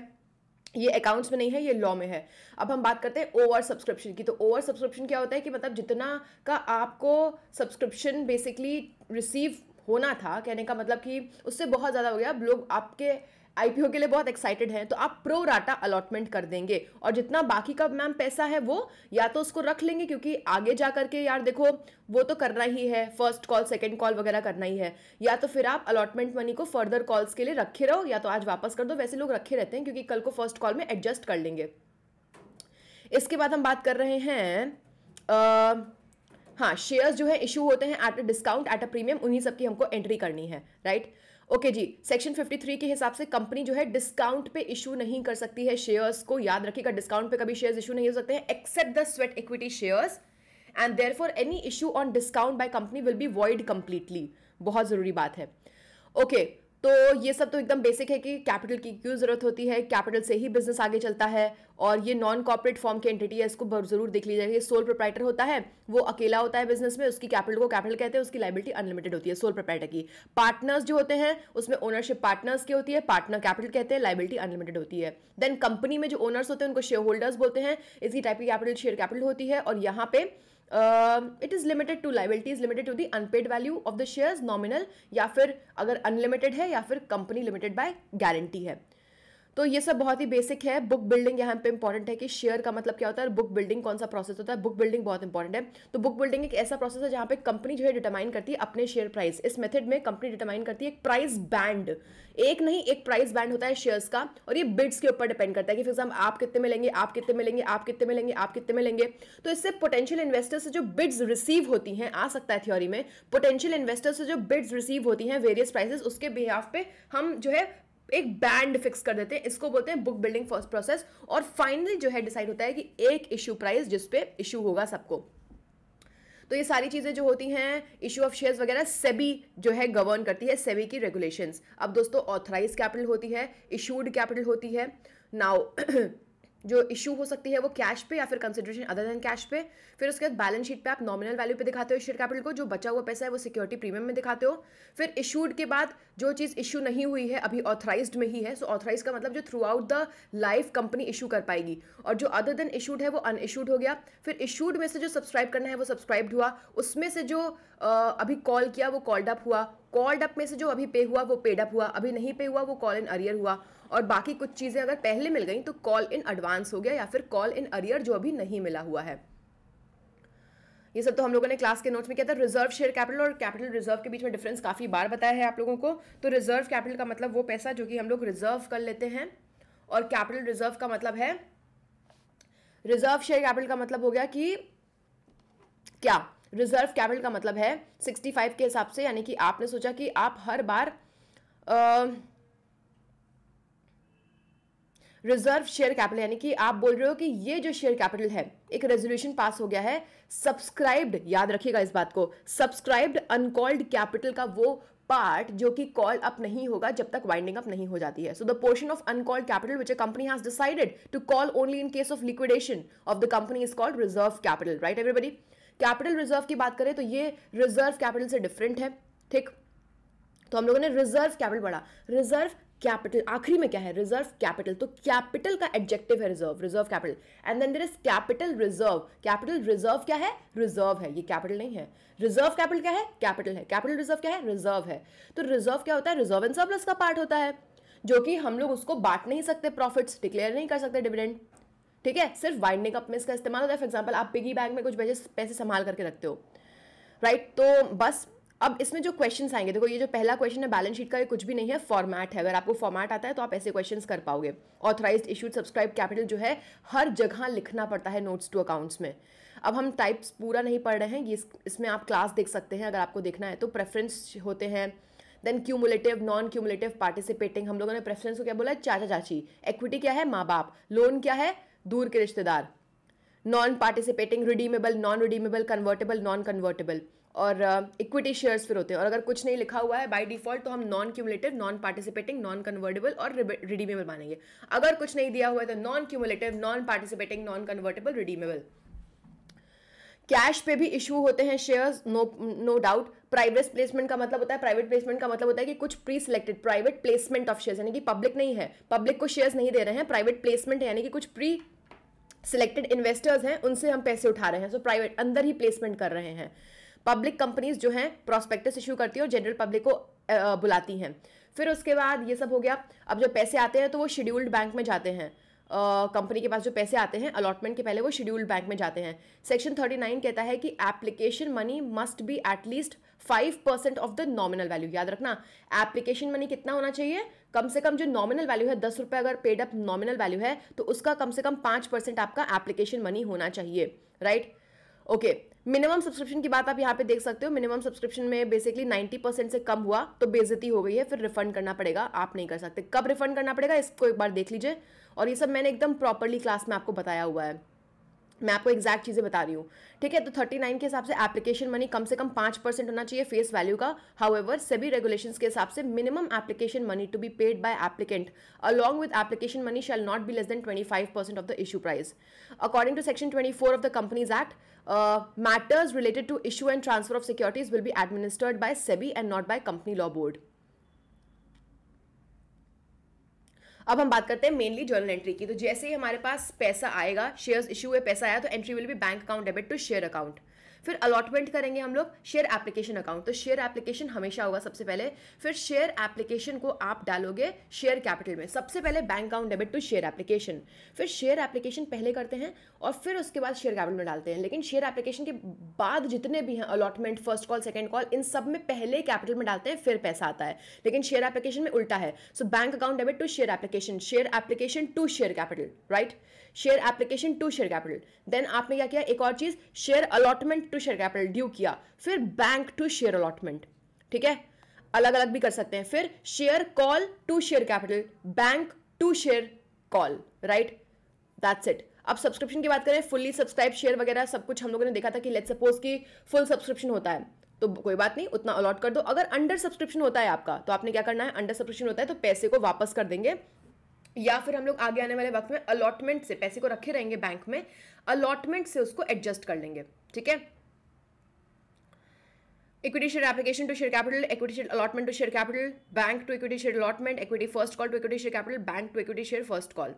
ये अकाउंट्स में नहीं है ये लॉ में है अब हम बात करते हैं ओवर सब्सक्रिप्शन की तो ओवर सब्सक्रिप्शन क्या होता है कि मतलब जितना का आपको सब्सक्रिप्शन बेसिकली रिसीव होना था कहने का मतलब कि उससे बहुत ज़्यादा हो गया अब लोग आपके आईपीओ के लिए बहुत एक्साइटेड हैं तो आप प्रो राटा अलॉटमेंट कर देंगे और जितना बाकी का मैम पैसा है वो या तो उसको रख लेंगे क्योंकि आगे जा करके यार देखो वो तो करना ही है फर्स्ट कॉल सेकेंड कॉल वगैरह करना ही है या तो फिर आप अलॉटमेंट मनी को फर्दर कॉल्स के लिए रखे रहो या तो आज वापस कर दो वैसे लोग रखे रहते हैं क्योंकि कल को फर्स्ट कॉल में एडजस्ट कर लेंगे इसके बाद हम बात कर रहे हैं हाँ शेयर्स जो है इशू होते हैं at a discount at a premium उन्हीं सब की हमको एंट्री करनी है राइट right? ओके जी सेक्शन 53 के हिसाब से कंपनी जो है डिस्काउंट पे इशू नहीं कर सकती है शेयर्स को याद रखिएगा डिस्काउंट पे कभी शेयर्स इशू नहीं हो सकते हैं except the sweat equity shares and therefore any issue on discount by company will be void completely बहुत ज़रूरी बात है ओके okay, तो ये सब तो एकदम बेसिक है कि कैपिटल की क्यों ज़रूरत होती है कैपिटल से ही बिजनेस आगे चलता है और ये नॉन कॉपरेट फॉर्म की एंटिटी है इसको ज़रूर देख लीजिएगा ये सोल प्रोप्राइटर होता है वो अकेला होता है बिजनेस में उसकी कैपिटल को कैपिटल कहते हैं उसकी लाइबिलिटी अनलिमिटेड होती है सोल प्रोप्राइटर की पार्टनर्स जो होते हैं उसमें ओनरशिप पार्टनर्स की होती है पार्टनर कैपिटल कहते हैं लाइबिलिटी अनलिमिटेड होती है देन कंपनी में जो ओनर्स होते हैं उनको शेयर होल्डर्स बोलते हैं इसी टाइप की कैपिटल शेयर कैपिटल होती है और यहाँ पे it is limited to liability is limited to the unpaid value of the shares nominal या फिर अगर अनलिमिटेड है या फिर कंपनी लिमिटेड बाय गारंटी है तो ये सब बहुत ही बेसिक है बुक बिल्डिंग यहाँ पे इंपॉर्टेंट है कि शेयर का मतलब क्या होता है बुक बिल्डिंग कौन सा प्रोसेस होता है बुक बिल्डिंग बहुत इंपॉर्टेंट है तो बुक बिल्डिंग एक ऐसा प्रोसेस है जहाँ पे कंपनी जो है डिटरमाइन करती है अपने शेयर प्राइस इस मेथड में कंपनी डिटरमाइन करती है एक प्राइस बैंड एक नहीं एक प्राइस बैंड होता है शेयर्स का और ये बिड्स के ऊपर डिपेंड करता है कि फॉर आप कितने में लेंगे आप कितने में लेंगे आप कितने में लेंगे आप कितने में लेंगे तो इससे पोटेंशियल इन्वेस्टर्स से जो बिड्स रिसीव होती हैं आ सकता है थ्योरी में पोटेंशियल इन्वेस्टर्स से जो बिड्स रिसीव होती हैं वेरियस प्राइसेस उसके बिहाफ पे हम जो है एक बैंड फिक्स कर देते हैं इसको बोलते हैं बुक बिल्डिंग फर्स्ट प्रोसेस और फाइनली जो है डिसाइड होता है कि एक इशू प्राइस जिसपे इशू होगा सबको तो ये सारी चीज़ें जो होती हैं इशू ऑफ शेयर्स वगैरह सेबी जो है गवर्न करती है सेबी की रेगुलेशंस अब दोस्तों ऑथराइज कैपिटल होती है इशूड कैपिटल होती है नाउ <clears throat> जो इशू हो सकती है वो कैश पे या फिर कंसिडरेशन अदर देन कैश पे फिर उसके बाद बैलेंस शीट पे आप नॉमिनल वैल्यू पे दिखाते हो शेयर कैपिटल को जो बचा हुआ पैसा है वो सिक्योरिटी प्रीमियम में दिखाते हो फिर इशूड के बाद जो चीज़ इशू नहीं हुई है अभी ऑथराइज में ही है सो so ऑथराइज का मतलब जो throughout the life company issue कर पाएगी और जो अदर देन इशूड है वो अन इशूड हो गया फिर इशूड में से जो सब्सक्राइब करना है वो सब्सक्राइब्ड हुआ उसमें से जो अभी कॉल किया वो कॉल्ड अप हुआ कॉल्ड अप में से जो अभी पे हुआ वो पेड अप हुआ अभी नहीं पे हुआ वो कॉल इन अरियर हुआ और बाकी कुछ चीज़ें अगर पहले मिल गई तो कॉल इन एडवांस हो गया या फिर कॉल इन अरियर जो अभी नहीं मिला हुआ है ये सब तो हम लोगों ने क्लास के नोट्स में किया था रिजर्व शेयर कैपिटल और कैपिटल रिजर्व के बीच में डिफरेंस काफ़ी बार बताया है आप लोगों को तो रिजर्व कैपिटल का मतलब वो पैसा जो कि हम लोग रिजर्व कर लेते हैं और कैपिटल रिजर्व का मतलब है रिजर्व शेयर कैपिटल का मतलब हो गया कि क्या रिजर्व कैपिटल का मतलब है 65 के हिसाब से यानी कि आपने सोचा कि आप हर बार आ, रिजर्व शेयर कैपिटल यानी कि आप बोल रहे हो कि ये जो शेयर कैपिटल है एक रेजोल्यूशन पास हो गया है सब्सक्राइब्ड याद रखिएगा इस बात को सब्सक्राइब्ड अनकॉल्ड कैपिटल का वो पार्ट जो कि कॉल अप नहीं होगा जब तक वाइंडिंग अप नहीं हो जाती है so the portion of uncalled capital which a company has decided to call only in case of liquidation of the company is called reserve capital right everybody capital reserve की बात करें तो ये reserve capital से different है ठीक तो हम लोगों ने रिजर्व कैपिटल पढ़ा रिजर्व कैपिटल आखिरी में क्या है रिजर्व कैपिटल तो कैपिटल का एडजेक्टिव है reserve reserve capital and then there is capital reserve capital reserve क्या है रिजर्व है ये कैपिटल नहीं है रिजर्व कैपिटल क्या है कैपिटल है कैपिटल रिजर्व क्या है रिजर्व है तो रिजर्व क्या होता है रिजर्व एंड सरप्लस का पार्ट होता है जो कि हम लोग उसको बांट नहीं सकते प्रॉफिट्स डिक्लेयर नहीं कर सकते डिविडेंड ठीक है सिर्फ वाइंडिंग अप में इसका इस्तेमाल होता है फॉर एग्जाम्पल आप पिगी बैंक में कुछ पैसे संभाल करके रखते हो राइट right? तो बस अब इसमें जो क्वेश्चंस आएंगे देखो ये जो पहला क्वेश्चन है बैलेंस शीट का ये कुछ भी नहीं है फॉर्मेट है अगर आपको फॉर्मेट आता है तो आप ऐसे क्वेश्चंस कर पाओगे ऑथराइज इश्यूड सब्सक्राइब कैपिटल जो है हर जगह लिखना पड़ता है नोट्स टू अकाउंट्स में अब हम टाइप्स पूरा नहीं पढ़ रहे हैं ये इसमें आप क्लास देख सकते हैं अगर आपको देखना है तो प्रेफरेंस होते हैं then cumulative non cumulative participating हम लोगों ने प्रेफरेंस को क्या बोला है चाचा चाची एक्विटी क्या है माँ बाप लोन क्या है दूर के रिश्तेदार non participating redeemable non redeemable convertible non convertible और इक्विटी uh, शेयर्स फिर होते हैं और अगर कुछ नहीं लिखा हुआ है बाय डिफॉल्ट तो हम non cumulative non participating non convertible और रिडीमेबल मानेंगे अगर कुछ नहीं दिया हुआ है तो non cumulative non participating non convertible redeemable cash पे भी इशू होते हैं shares no no doubt private placement का मतलब होता है प्राइवेट प्लेसमेंट का मतलब होता है कि कुछ pre selected private placement of shares यानी कि पब्लिक नहीं है पब्लिक को शेयर्स नहीं दे रहे हैं प्राइवेट प्लेसमेंट है यानी कि कुछ प्री सिलेक्टेड इन्वेस्टर्स हैं उनसे हम पैसे उठा रहे हैं सो so, प्राइवेट अंदर ही प्लेसमेंट कर रहे हैं पब्लिक कंपनीज जो हैं प्रोस्पेक्टस इशू करती हैं और जनरल पब्लिक को बुलाती हैं फिर उसके बाद ये सब हो गया अब जो पैसे आते हैं तो वो शेड्यूल्ड बैंक में जाते हैं कंपनी के पास जो पैसे आते हैं अलॉटमेंट के पहले वो शेड्यूल्ड बैंक में जाते हैं सेक्शन 39 कहता है कि application money must be at least five percent of the nominal value याद रखना एप्लीकेशन मनी कितना होना चाहिए कम से कम जो नॉमिनल वैल्यू है दस रुपए अगर पेड अप नॉमिनल वैल्यू है तो उसका कम से कम पांच परसेंट आपका एप्लीकेशन मनी होना चाहिए right right? Okay okay. Minimum subscription की बात आप यहाँ पे देख सकते हो मिनिमम सब्सक्रिप्शन में बेसिकली 90 परसेंट से कम हुआ तो बेजती हो गई है फिर रिफंड करना पड़ेगा आप नहीं कर सकते कब रिफंड करना पड़ेगा इसको एक बार देख लीजिए और ये सब मैंने एकदम प्रॉपरली क्लास में आपको बताया हुआ है मैं आपको एक्जैक्ट चीज़ें बता रही हूँ ठीक है तो 39 के हिसाब से एप्लीकेशन मनी कम से कम पाँच परसेंट होना चाहिए फेस वैल्यू का हाउ एवर सभी रेगुलेशन के हिसाब से minimum application money to be paid by applicant along with application money shall not be less than 25 percent of the issue price according to section 24 of the companies act matters related to issue and transfer of securities will be administered by SEBI and not by company law board. अब हम बात करते हैं mainly journal entry की तो जैसे ही हमारे पास पैसा आएगा शेयर्स इशू हुए पैसा आया तो entry will be bank account debit to share account फिर अलॉटमेंट करेंगे हम लोग शेयर एप्लीकेशन अकाउंट तो शेयर एप्लीकेशन हमेशा होगा सबसे पहले फिर शेयर एप्लीकेशन को आप डालोगे शेयर कैपिटल में सबसे पहले bank account debit to share application फिर शेयर एप्लीकेशन पहले करते हैं और फिर उसके बाद शेयर कैपिटल में डालते हैं लेकिन शेयर एप्लीकेशन के बाद जितने भी हैं allotment first call second call इन सब में पहले कैपिटल में डालते हैं फिर पैसा आता है लेकिन शेयर एप्लीकेशन में उल्टा है so bank account debit to share application share application to share capital right share application to share capital then आपने क्या किया एक और चीज share allotment to share capital due किया फिर बैंक टू शेयर अलॉटमेंट ठीक है अलग अलग भी कर सकते हैं फिर share call to share capital bank to share call right that's it अब सब्सक्रिप्शन की बात करें फुल्ली सब्सक्राइब शेयर वगैरह सब कुछ हम लोगों ने देखा था कि लेट सपोज की फुल सब्सक्रिप्शन होता है तो कोई बात नहीं उतना अलॉट कर दो अगर अंडर सब्सक्रिप्शन होता है आपका तो आपने क्या करना है अंडर सब्सक्रिप्शन होता है तो पैसे को वापस कर देंगे या फिर हम लोग आगे आने वाले वक्त में अलॉटमेंट से पैसे को रखे रहेंगे बैंक में अलॉटमेंट से उसको एडजस्ट कर लेंगे ठीक है equity share application to share capital equity share allotment to share capital bank to equity share allotment equity first call to equity share capital bank to equity share first call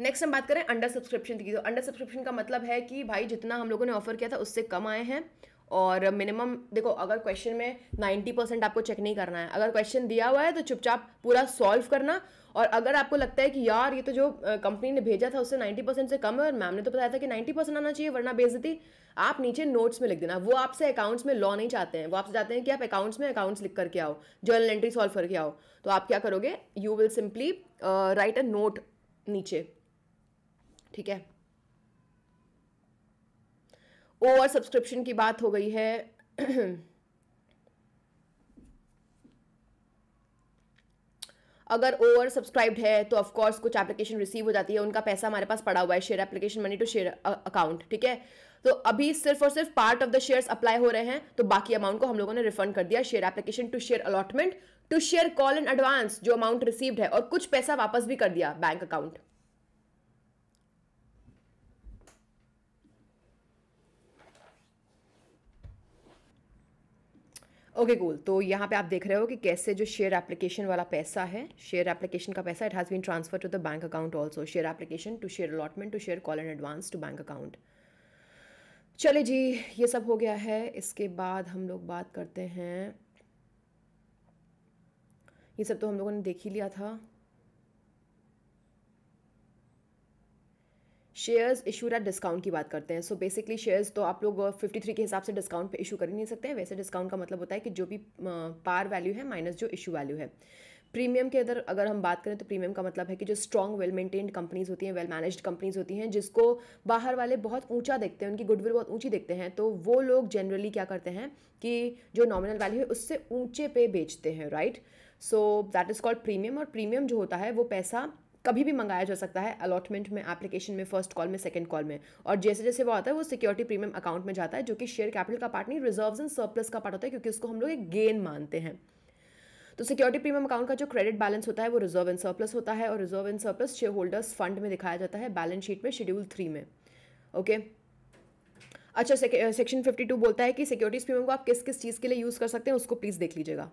next हम बात करें under subscription की तो under subscription का मतलब है कि भाई जितना हम लोगों ने ऑफर किया था उससे कम आए हैं और मिनिमम देखो अगर क्वेश्चन में नाइन्टी परसेंट आपको चेक नहीं करना है अगर क्वेश्चन दिया हुआ है तो चुपचाप पूरा सॉल्व करना और अगर आपको लगता है कि यार ये तो जो कंपनी ने भेजा था उससे नाइन्टी परसेंट से कम है और मैम ने तो बताया था कि नाइन्टी परसेंट आना चाहिए वरना बेजती आप नीचे नोट्स में लिख देना वो आपसे अकाउंट्स में लॉ नहीं चाहते हैं वो आपसे चाहते हैं कि आप अकाउंट्स में अकाउंट्स लिख करके आओ जर्नल एंट्री सॉल्व करके आओ तो आप क्या करोगे you will simply write a note नीचे ठीक है ओवर सब्सक्रिप्शन की बात हो गई है अगर ओवर सब्सक्राइब्ड है तो कोर्स कुछ एप्लीकेशन रिसीव हो जाती है उनका पैसा हमारे पास पड़ा हुआ है share application money to share account ठीक है तो अभी सिर्फ और सिर्फ part of the shares apply हो रहे हैं तो बाकी अमाउंट को हम लोगों ने रिफंड कर दिया share application to share allotment to share call in advance जो अमाउंट रिसीव्ड है और कुछ पैसा वापस भी कर दिया बैंक अकाउंट ओके गोल कूल तो यहाँ पे आप देख रहे हो कि कैसे जो शेयर एप्लीकेशन वाला पैसा है शेयर एप्लीकेशन का पैसा it has been transfer to the bank account also share application to share allotment to share call and advance to bank account चले जी ये सब हो गया है इसके बाद हम लोग बात करते हैं ये सब तो हम लोगों ने देख ही लिया था शेयर्स इशू एट डिस्काउंट की बात करते हैं सो बेसिकली शेयर्स तो आप लोग फिफ्टी uh, थ्री के हिसाब से डिस्काउंट पे इशू कर ही नहीं सकते हैं वैसे डिस्काउंट का मतलब होता है कि जो भी पार uh, वैल्यू है माइनस जो इशू वैल्यू है प्रीमियम के अंदर अगर हम बात करें तो प्रीमियम का मतलब है कि जो स्ट्रॉन्ग वेल मेंटेन्ड कंपनीज होती हैं वेल मैनेज्ड कंपनीज होती हैं जिसको बाहर वाले बहुत ऊंचा देखते हैं उनकी गुडविल बहुत ऊंची देखते हैं तो वो लोग जनरली क्या करते हैं कि जो नॉमिनल वैल्यू है उससे ऊंचे पे बेचते हैं right so that is called premium और प्रीमियम जो होता है वो पैसा कभी भी मंगाया जा सकता है अलॉटमेंट में एप्लीकेशन में फर्स्ट कॉल में सेकंड कॉल में और जैसे जैसे वो आता है वो सिक्योरिटी प्रीमियम अकाउंट में जाता है जो कि शेयर कैपिटल का पार्ट नहीं रिजर्व एंड सरप्लस का पार्ट होता है क्योंकि उसको हम लोग एक गेन मानते हैं तो सिक्योरिटी प्रीमियम अकाउंट का जो क्रेडिट बैलेंस होता है वो रिजर्व एंड सरप्लस होता है और reserve and surplus share holders fund में दिखाया जाता है बैलेंस शीट में शेड्यूल थ्री में ओके अच्छा सेक्शन फिफ्टी टू बोलता है कि सिक्योरिटीज प्रीमियम को आप किस किस चीज़ के लिए यूज़ कर सकते हैं उसको प्लीज़ देख लीजिएगा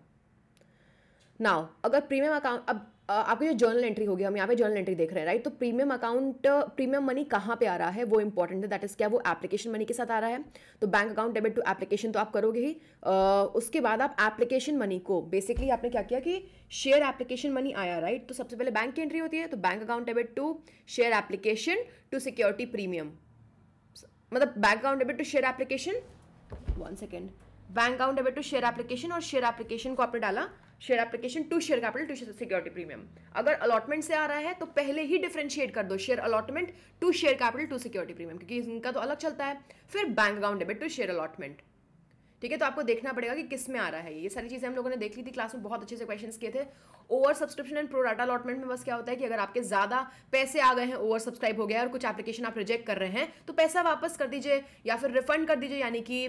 नाउ अगर प्रीमियम अकाउंट अब आपकी जो जर्नल एंट्री होगी हम यहाँ पे जर्नल एंट्री देख रहे हैं राइट तो प्रीमियम अकाउंट प्रीमियम मनी कहाँ पे आ रहा है वो इंपॉर्टेंट है दैट इज क्या वो एप्लीकेशन मनी के साथ आ रहा है तो bank account debit to application तो आप करोगे ही uh, उसके बाद आप एप्लीकेशन मनी को बेसिकली आपने क्या किया कि शेयर एप्लीकेशन मनी आया राइट तो सबसे पहले बैंक की एंट्री होती है तो bank account debit to share application to security premium मतलब bank account debit to share application one second bank account debit to share application और शेयर एप्लीकेशन को आपने डाला share application to share capital to share security premium अगर allotment से आ रहा है तो पहले ही डिफ्रेंशिएट कर दो share allotment to share capital to security premium क्योंकि इनका तो अलग चलता है फिर bank account debit to share allotment ठीक है तो आपको देखना पड़ेगा कि किस में आ रहा है ये सारी चीज़ें हम लोगों ने देख ली थी क्लास में बहुत अच्छे से क्वेश्चन किए थे over subscription and pro rata allotment में बस क्या होता है कि अगर आपके ज़्यादा पैसे आ गए हैं ओवर सब्सक्राइब हो गया और कुछ एप्लीकेशन आप रिजेक्ट कर रहे हैं तो पैसा वापस कर दीजिए या फिर रिफंड कर दीजिए यानी कि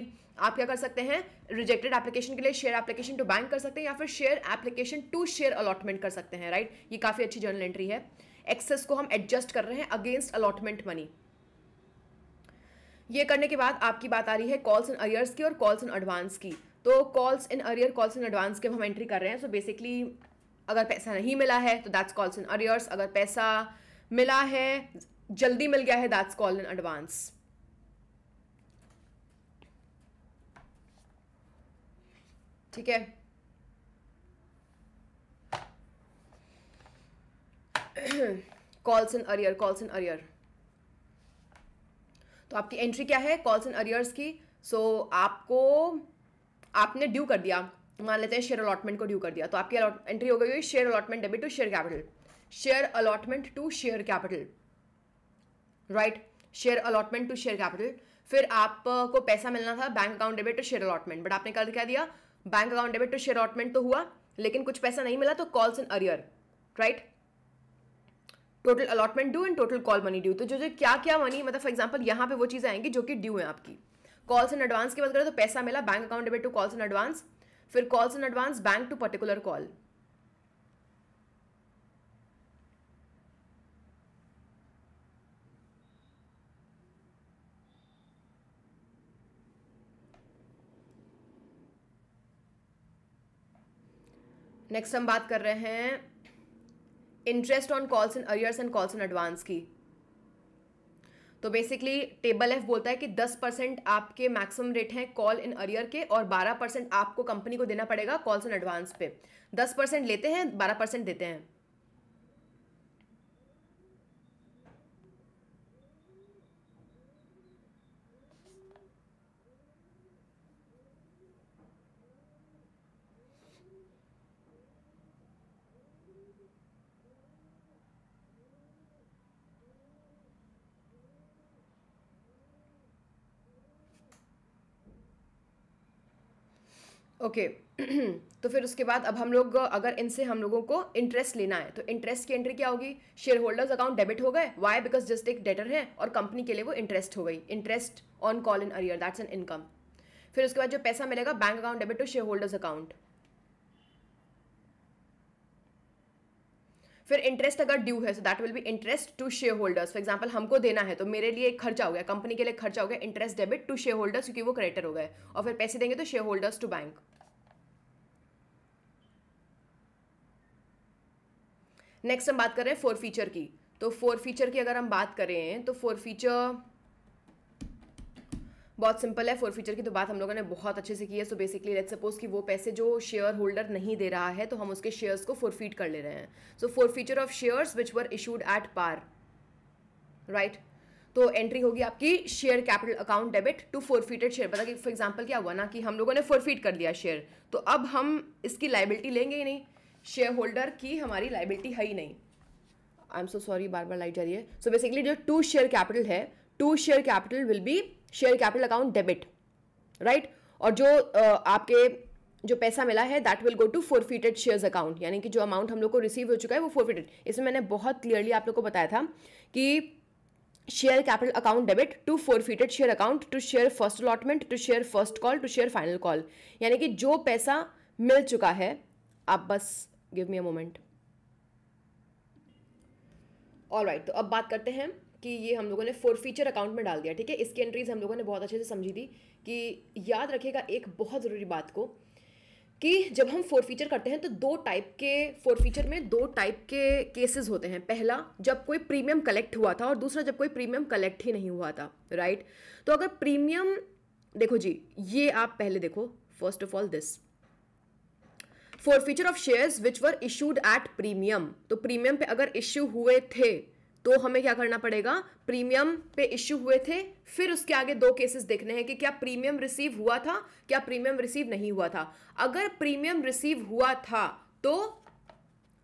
आप क्या कर सकते हैं रिजेक्टेड एप्लीकेशन के लिए शेयर एप्लीकेशन टू बैंक कर सकते हैं या फिर share application to share allotment कर सकते हैं राइट ये काफ़ी अच्छी जर्नल एंट्री है एक्सेस को हम एडजस्ट कर रहे हैं अगेंस्ट अलॉटमेंट मनी ये करने के बाद आपकी बात आ रही है कॉल्स इन अरियर्स की और कॉल्स इन एडवांस की तो calls in arrear calls in advance के हम एंट्री कर रहे हैं सो so बेसिकली अगर पैसा नहीं मिला है तो दैट्स कॉल्स इन अरियर्स अगर पैसा मिला है जल्दी मिल गया है दैट्स कॉल इन एडवांस ठीक है calls in arrear calls in arrear तो आपकी एंट्री क्या है कॉल्स एंड अरियर्स की सो so, आपको आपने ड्यू कर दिया मान लेते हैं शेयर अलॉटमेंट को ड्यू कर दिया तो आपकी एंट्री हो गई हुई share allotment debit to share capital share allotment to share capital right share allotment to share capital फिर आपको पैसा मिलना था bank account debit to share allotment but आपने कल क्या दिया bank account debit to share allotment तो हुआ लेकिन कुछ पैसा नहीं मिला तो calls in arrear right total allotment due and total call money due तो जो जो क्या क्या मनी मतलब फॉर एग्जाम्पल यहाँ पे वो चीज़ें आएंगी जो कि ड्यू है आपकी कॉल्स इन एडवांस की बात करें तो पैसा मिला bank account debit to calls in advance फिर calls in advance bank to particular call next हम बात कर रहे हैं interest on calls in arrears and calls in advance की तो बेसिकली टेबल एफ बोलता है कि 10 परसेंट आपके मैक्सिमम रेट हैं कॉल इन अरियर के और 12 परसेंट आपको कंपनी को देना पड़ेगा कॉल्स इन एडवांस पे 10 परसेंट लेते हैं 12 परसेंट देते हैं ओके <clears throat> तो फिर उसके बाद अब हम लोग अगर इनसे हम लोगों को इंटरेस्ट लेना है तो इंटरेस्ट की एंट्री क्या होगी शेयर होल्डर्स अकाउंट डेबिट हो गए वाई बिकॉज जस्ट एक डेटर है और कंपनी के लिए वो इंटरेस्ट हो गई interest on call in arrear that's an income फिर उसके बाद जो पैसा मिलेगा bank account debit to share holders account फिर इंटरेस्ट अगर ड्यू है so that will be interest to share holders for example हमको देना है तो मेरे लिए एक खर्चा हो गया कंपनी के लिए खर्चा हो गया interest debit to share holders क्योंकि वो क्रेडिटर हो गए और फिर पैसे देंगे तो share holders to bank next हम बात कर रहे हैं फोर फीचर की तो फोर फीचर की अगर हम बात करें तो फोर फीचर बहुत सिंपल है फोर फीचर की तो बात हम लोगों ने बहुत अच्छे से की है सो बेसिकली लेट सपोज कि वो पैसे जो शेयर होल्डर नहीं दे रहा है तो हम उसके शेयर्स को फोरफीट कर ले रहे हैं so forfeiture of shares which were issued at par right तो एंट्री होगी आपकी share capital account debit to forfeited share पता कि फॉर एग्जाम्पल क्या हुआ ना कि हम लोगों ने फोरफीट कर दिया शेयर तो अब हम इसकी लाइबिलिटी लेंगे ही नहीं शेयर होल्डर की हमारी लाइबिलिटी है ही नहीं आई एम सो सॉरी बार बार लाइट जा रही है सो बेसिकली जो टू शेयर कैपिटल है to share capital will be share capital account debit right और जो uh, आपके जो पैसा मिला है that will go forfeited shares account यानी कि जो अमाउंट हम लोग को रिसीव हो चुका है वो फीटेड इसमें मैंने बहुत क्लियरली आप लोग को बताया था कि share capital account debit forfeited share account to share first allotment to share first call to share final call यानी कि जो पैसा मिल चुका है आप बस give me a moment all right तो अब बात करते हैं कि ये हम लोगों ने फोर फीचर अकाउंट में डाल दिया ठीक है इसकी एंट्रीज हम लोगों ने बहुत अच्छे से समझी थी कि याद रखेगा एक बहुत ज़रूरी बात को कि जब हम फोर फीचर करते हैं तो दो टाइप के फोर फीचर में दो टाइप के केसेस होते हैं पहला जब कोई प्रीमियम कलेक्ट हुआ था और दूसरा जब कोई प्रीमियम कलेक्ट ही नहीं हुआ था राइट तो अगर प्रीमियम देखो जी ये आप पहले देखो first of all this forfeiture of shares which were issued at premium तो प्रीमियम पे अगर इश्यू हुए थे तो हमें क्या करना पड़ेगा प्रीमियम पे इश्यू हुए थे फिर उसके आगे दो केसेस देखने हैं कि क्या प्रीमियम रिसीव हुआ था क्या प्रीमियम रिसीव नहीं हुआ था अगर प्रीमियम रिसीव हुआ था तो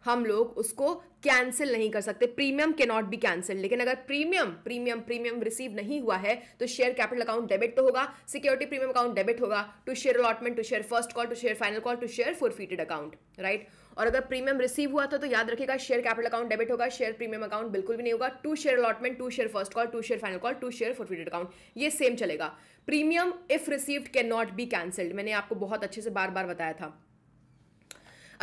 हम लोग उसको कैंसिल नहीं कर सकते प्रीमियम के नॉट बी कैंसिल लेकिन अगर प्रीमियम प्रीमियम प्रीमियम रिसीव नहीं हुआ है तो शेयर कैपिटल अकाउंट डेबिट तो होगा सिक्योरिटी प्रीमियम अकाउंट डेबिट होगा to share allotment to share first call to share final call to share forfeited account right और अगर प्रीमियम रिसीव हुआ था तो याद रखेगा शेयर कैपिटल अकाउंट डेबिट होगा शेयर प्रीमियम अकाउंट बिल्कुल भी नहीं होगा to share allotment to share first call to share final call to share forfeited account ये सेम चलेगा premium if received can not be cancelled मैंने आपको बहुत अच्छे से बार बार बताया था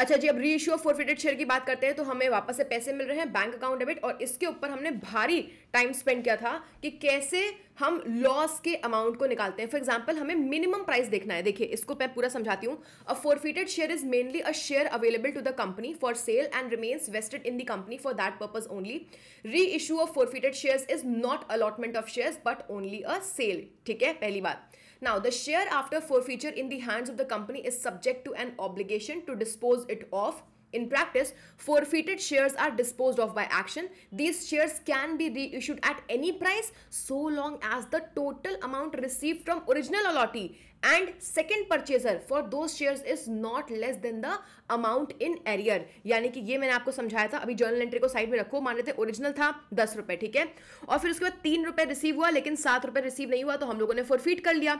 अच्छा जी अब री इश्यू ऑफ फोरफिटेड शेयर की बात करते हैं तो हमें वापस से पैसे मिल रहे हैं बैंक अकाउंट डेबिट और इसके ऊपर हमने भारी टाइम स्पेंड किया था कि कैसे हम लॉस के अमाउंट को निकालते हैं फॉर एग्जाम्पल हमें मिनिमम प्राइस देखना है देखिए इसको मैं पूरा समझाती हूँ a forfeited share is mainly a share available to the company for sale and remains vested in the company for that purpose only re issue of forfeited share is not allotment of share but only a sale ठीक है पहली बात Now, the share after forfeiture in the hands of the company is subject to an obligation to dispose it off in practice, forfeited shares are disposed of by action. These shares can be reissued at any price so long as the total amount received from original allottee and second purchaser for दो share is not less than the amount in arrear यानी कि ये मैंने आपको समझाया था अभी journal entry को साइड में रखो मान लेते ओरिजिनल था दस रुपए ठीक है और फिर उसके बाद तीन रुपए रिसीव हुआ लेकिन सात रुपए रिसीव नहीं हुआ तो हम लोगों ने फोरफीट कर लिया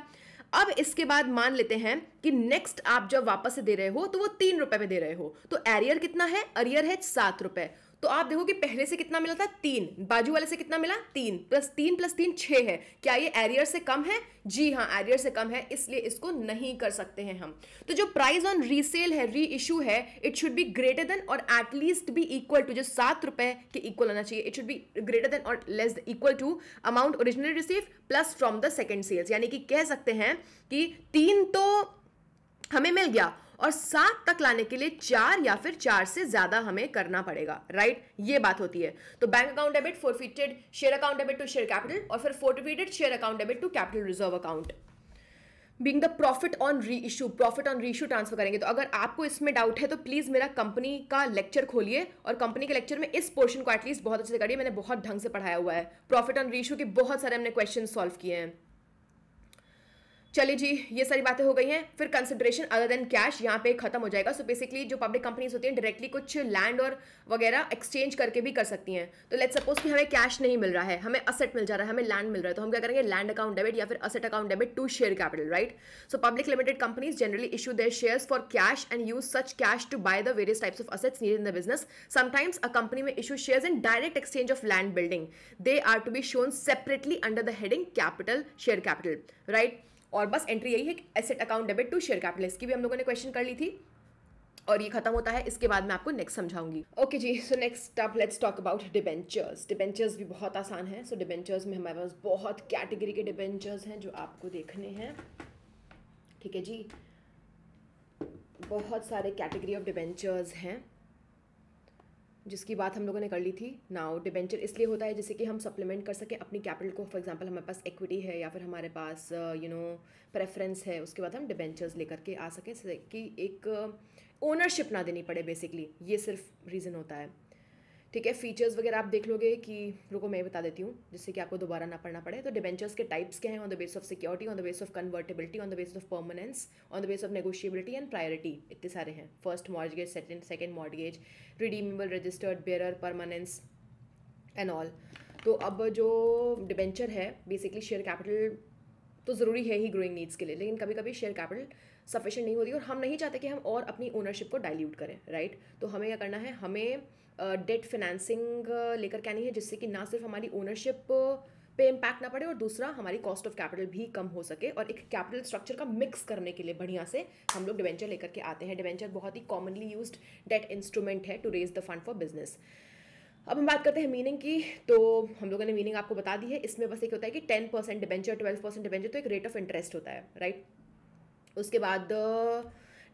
अब इसके बाद मान लेते हैं कि नेक्स्ट आप जब वापस से दे रहे हो तो वो तीन रुपए में दे रहे हो तो एरियर कितना है अरियर है सात रुपए तो आप देखो कि पहले से कितना मिला था तीन बाजू वाले से कितना मिला तीन प्लस तीन प्लस तीन छः है क्या ये एरियर से कम है जी हाँ एरियर से कम है इसलिए इसको नहीं कर सकते हैं हम तो जो प्राइस ऑन रीसेल है री इशू है it should be greater than और एटलीस्ट भी इक्वल टू जो सात रुपए के इक्वल होना चाहिए it should be greater than और less equal to amount originally receive plus from the second sales यानी कि कह सकते हैं कि तीन तो हमें मिल गया और सात तक लाने के लिए चार या फिर चार से ज्यादा हमें करना पड़ेगा राइट ये बात होती है तो bank account debit forfeited share account debit to share capital और फिर forfeited share account debit to capital reserve account being the profit on reissue profit on reissue transfer करेंगे तो अगर आपको इसमें डाउट है तो प्लीज़ मेरा कंपनी का लेक्चर खोलिए और कंपनी के लेक्चर में इस पोर्शन को एटलीस्ट बहुत अच्छे से करिए मैंने बहुत ढंग से पढ़ाया हुआ है प्रॉफिट ऑन री इशू के बहुत सारे हमने क्वेश्चन सॉल्व किए हैं चलिए जी ये सारी बातें हो गई हैं फिर कंसिडरेशन अदर देन कैश यहाँ पे खत्म हो जाएगा सो so बेसिकली जो पब्लिक कंपनीज होती हैं डायरेक्टली कुछ लैंड और वगैरह एक्सचेंज करके भी कर सकती हैं तो लेट्स सपोज कि हमें कैश नहीं मिल रहा है हमें असेट मिल जा रहा है हमें लैंड मिल रहा है तो हम क्या करेंगे लैंड अकाउंट डेबिट या फिर asset account debit to share capital right so public limited companies generally issue their shares for cash and use such cash to buy the various types of assets need in the business sometimes a company may issue share in direct exchange of land building they are to be shown separately under the heading capital share capital right और बस entry यही है कि asset account debit to share capital इसकी भी हम लोगों ने क्वेश्चन कर ली थी और ये खत्म होता है इसके बाद मैं आपको नेक्स्ट समझाऊंगी ओके जी so next up let's talk about debentures debentures भी बहुत आसान है सो so, डिबेंचर्स में हमारे पास बहुत कैटेगरी के डिबेंचर्स हैं जो आपको देखने हैं ठीक है जी बहुत सारे कैटेगरी ऑफ डिबेंचर्स हैं जिसकी बात हम लोगों ने कर ली थी नाउ डिबेंचर इसलिए होता है जैसे कि हम सप्लीमेंट कर सकें अपनी कैपिटल को फॉर एग्जांपल हमारे पास इक्विटी है या फिर हमारे पास यू नो प्रेफरेंस है उसके बाद हम डिबेंचर्स लेकर के आ सकें कि एक ओनरशिप uh, ना देनी पड़े बेसिकली ये सिर्फ रीज़न होता है ठीक है फीचर्स वगैरह आप देख लोगे कि रुको मैं बता देती हूँ जिससे कि आपको दोबारा ना पढ़ना पड़े तो डिबेंचर्स के टाइप्स के हैं on the base of security on the base of convertibility on the base of permanence on the base of negotiability and priority इतने सारे हैं first mortgage second second mortgage redeemable registered bearer permanence and all तो अब जो debenture है basically share capital तो ज़रूरी है ही ग्रोइंग नीड्स के लिए लेकिन कभी कभी शेयर कैपिटल सफिशेंट नहीं होती और हम नहीं चाहते कि हम और अपनी ओनरशिप को डाइल्यूट करें राइट तो हमें क्या करना है हमें डेट फिनेंसिंग लेकर के आनी है जिससे कि ना सिर्फ हमारी ओनरशिप पे इम्पैक्ट ना पड़े और दूसरा हमारी कॉस्ट ऑफ कैपिटल भी कम हो सके और एक कैपिटल स्ट्रक्चर का मिक्स करने के लिए बढ़िया से हम लोग डिवेंचर लेकर के आते हैं डिवेंचर बहुत ही कॉमनली यूज डेट इंस्ट्रूमेंट है to raise the fund for business अब हम बात करते हैं मीनिंग की तो हम लोगों ने मीनिंग आपको बता दी है इसमें बस एक होता है कि ten percent debenture twelve percent debenture तो एक रेट ऑफ इंटरेस्ट होता है राइट उसके बाद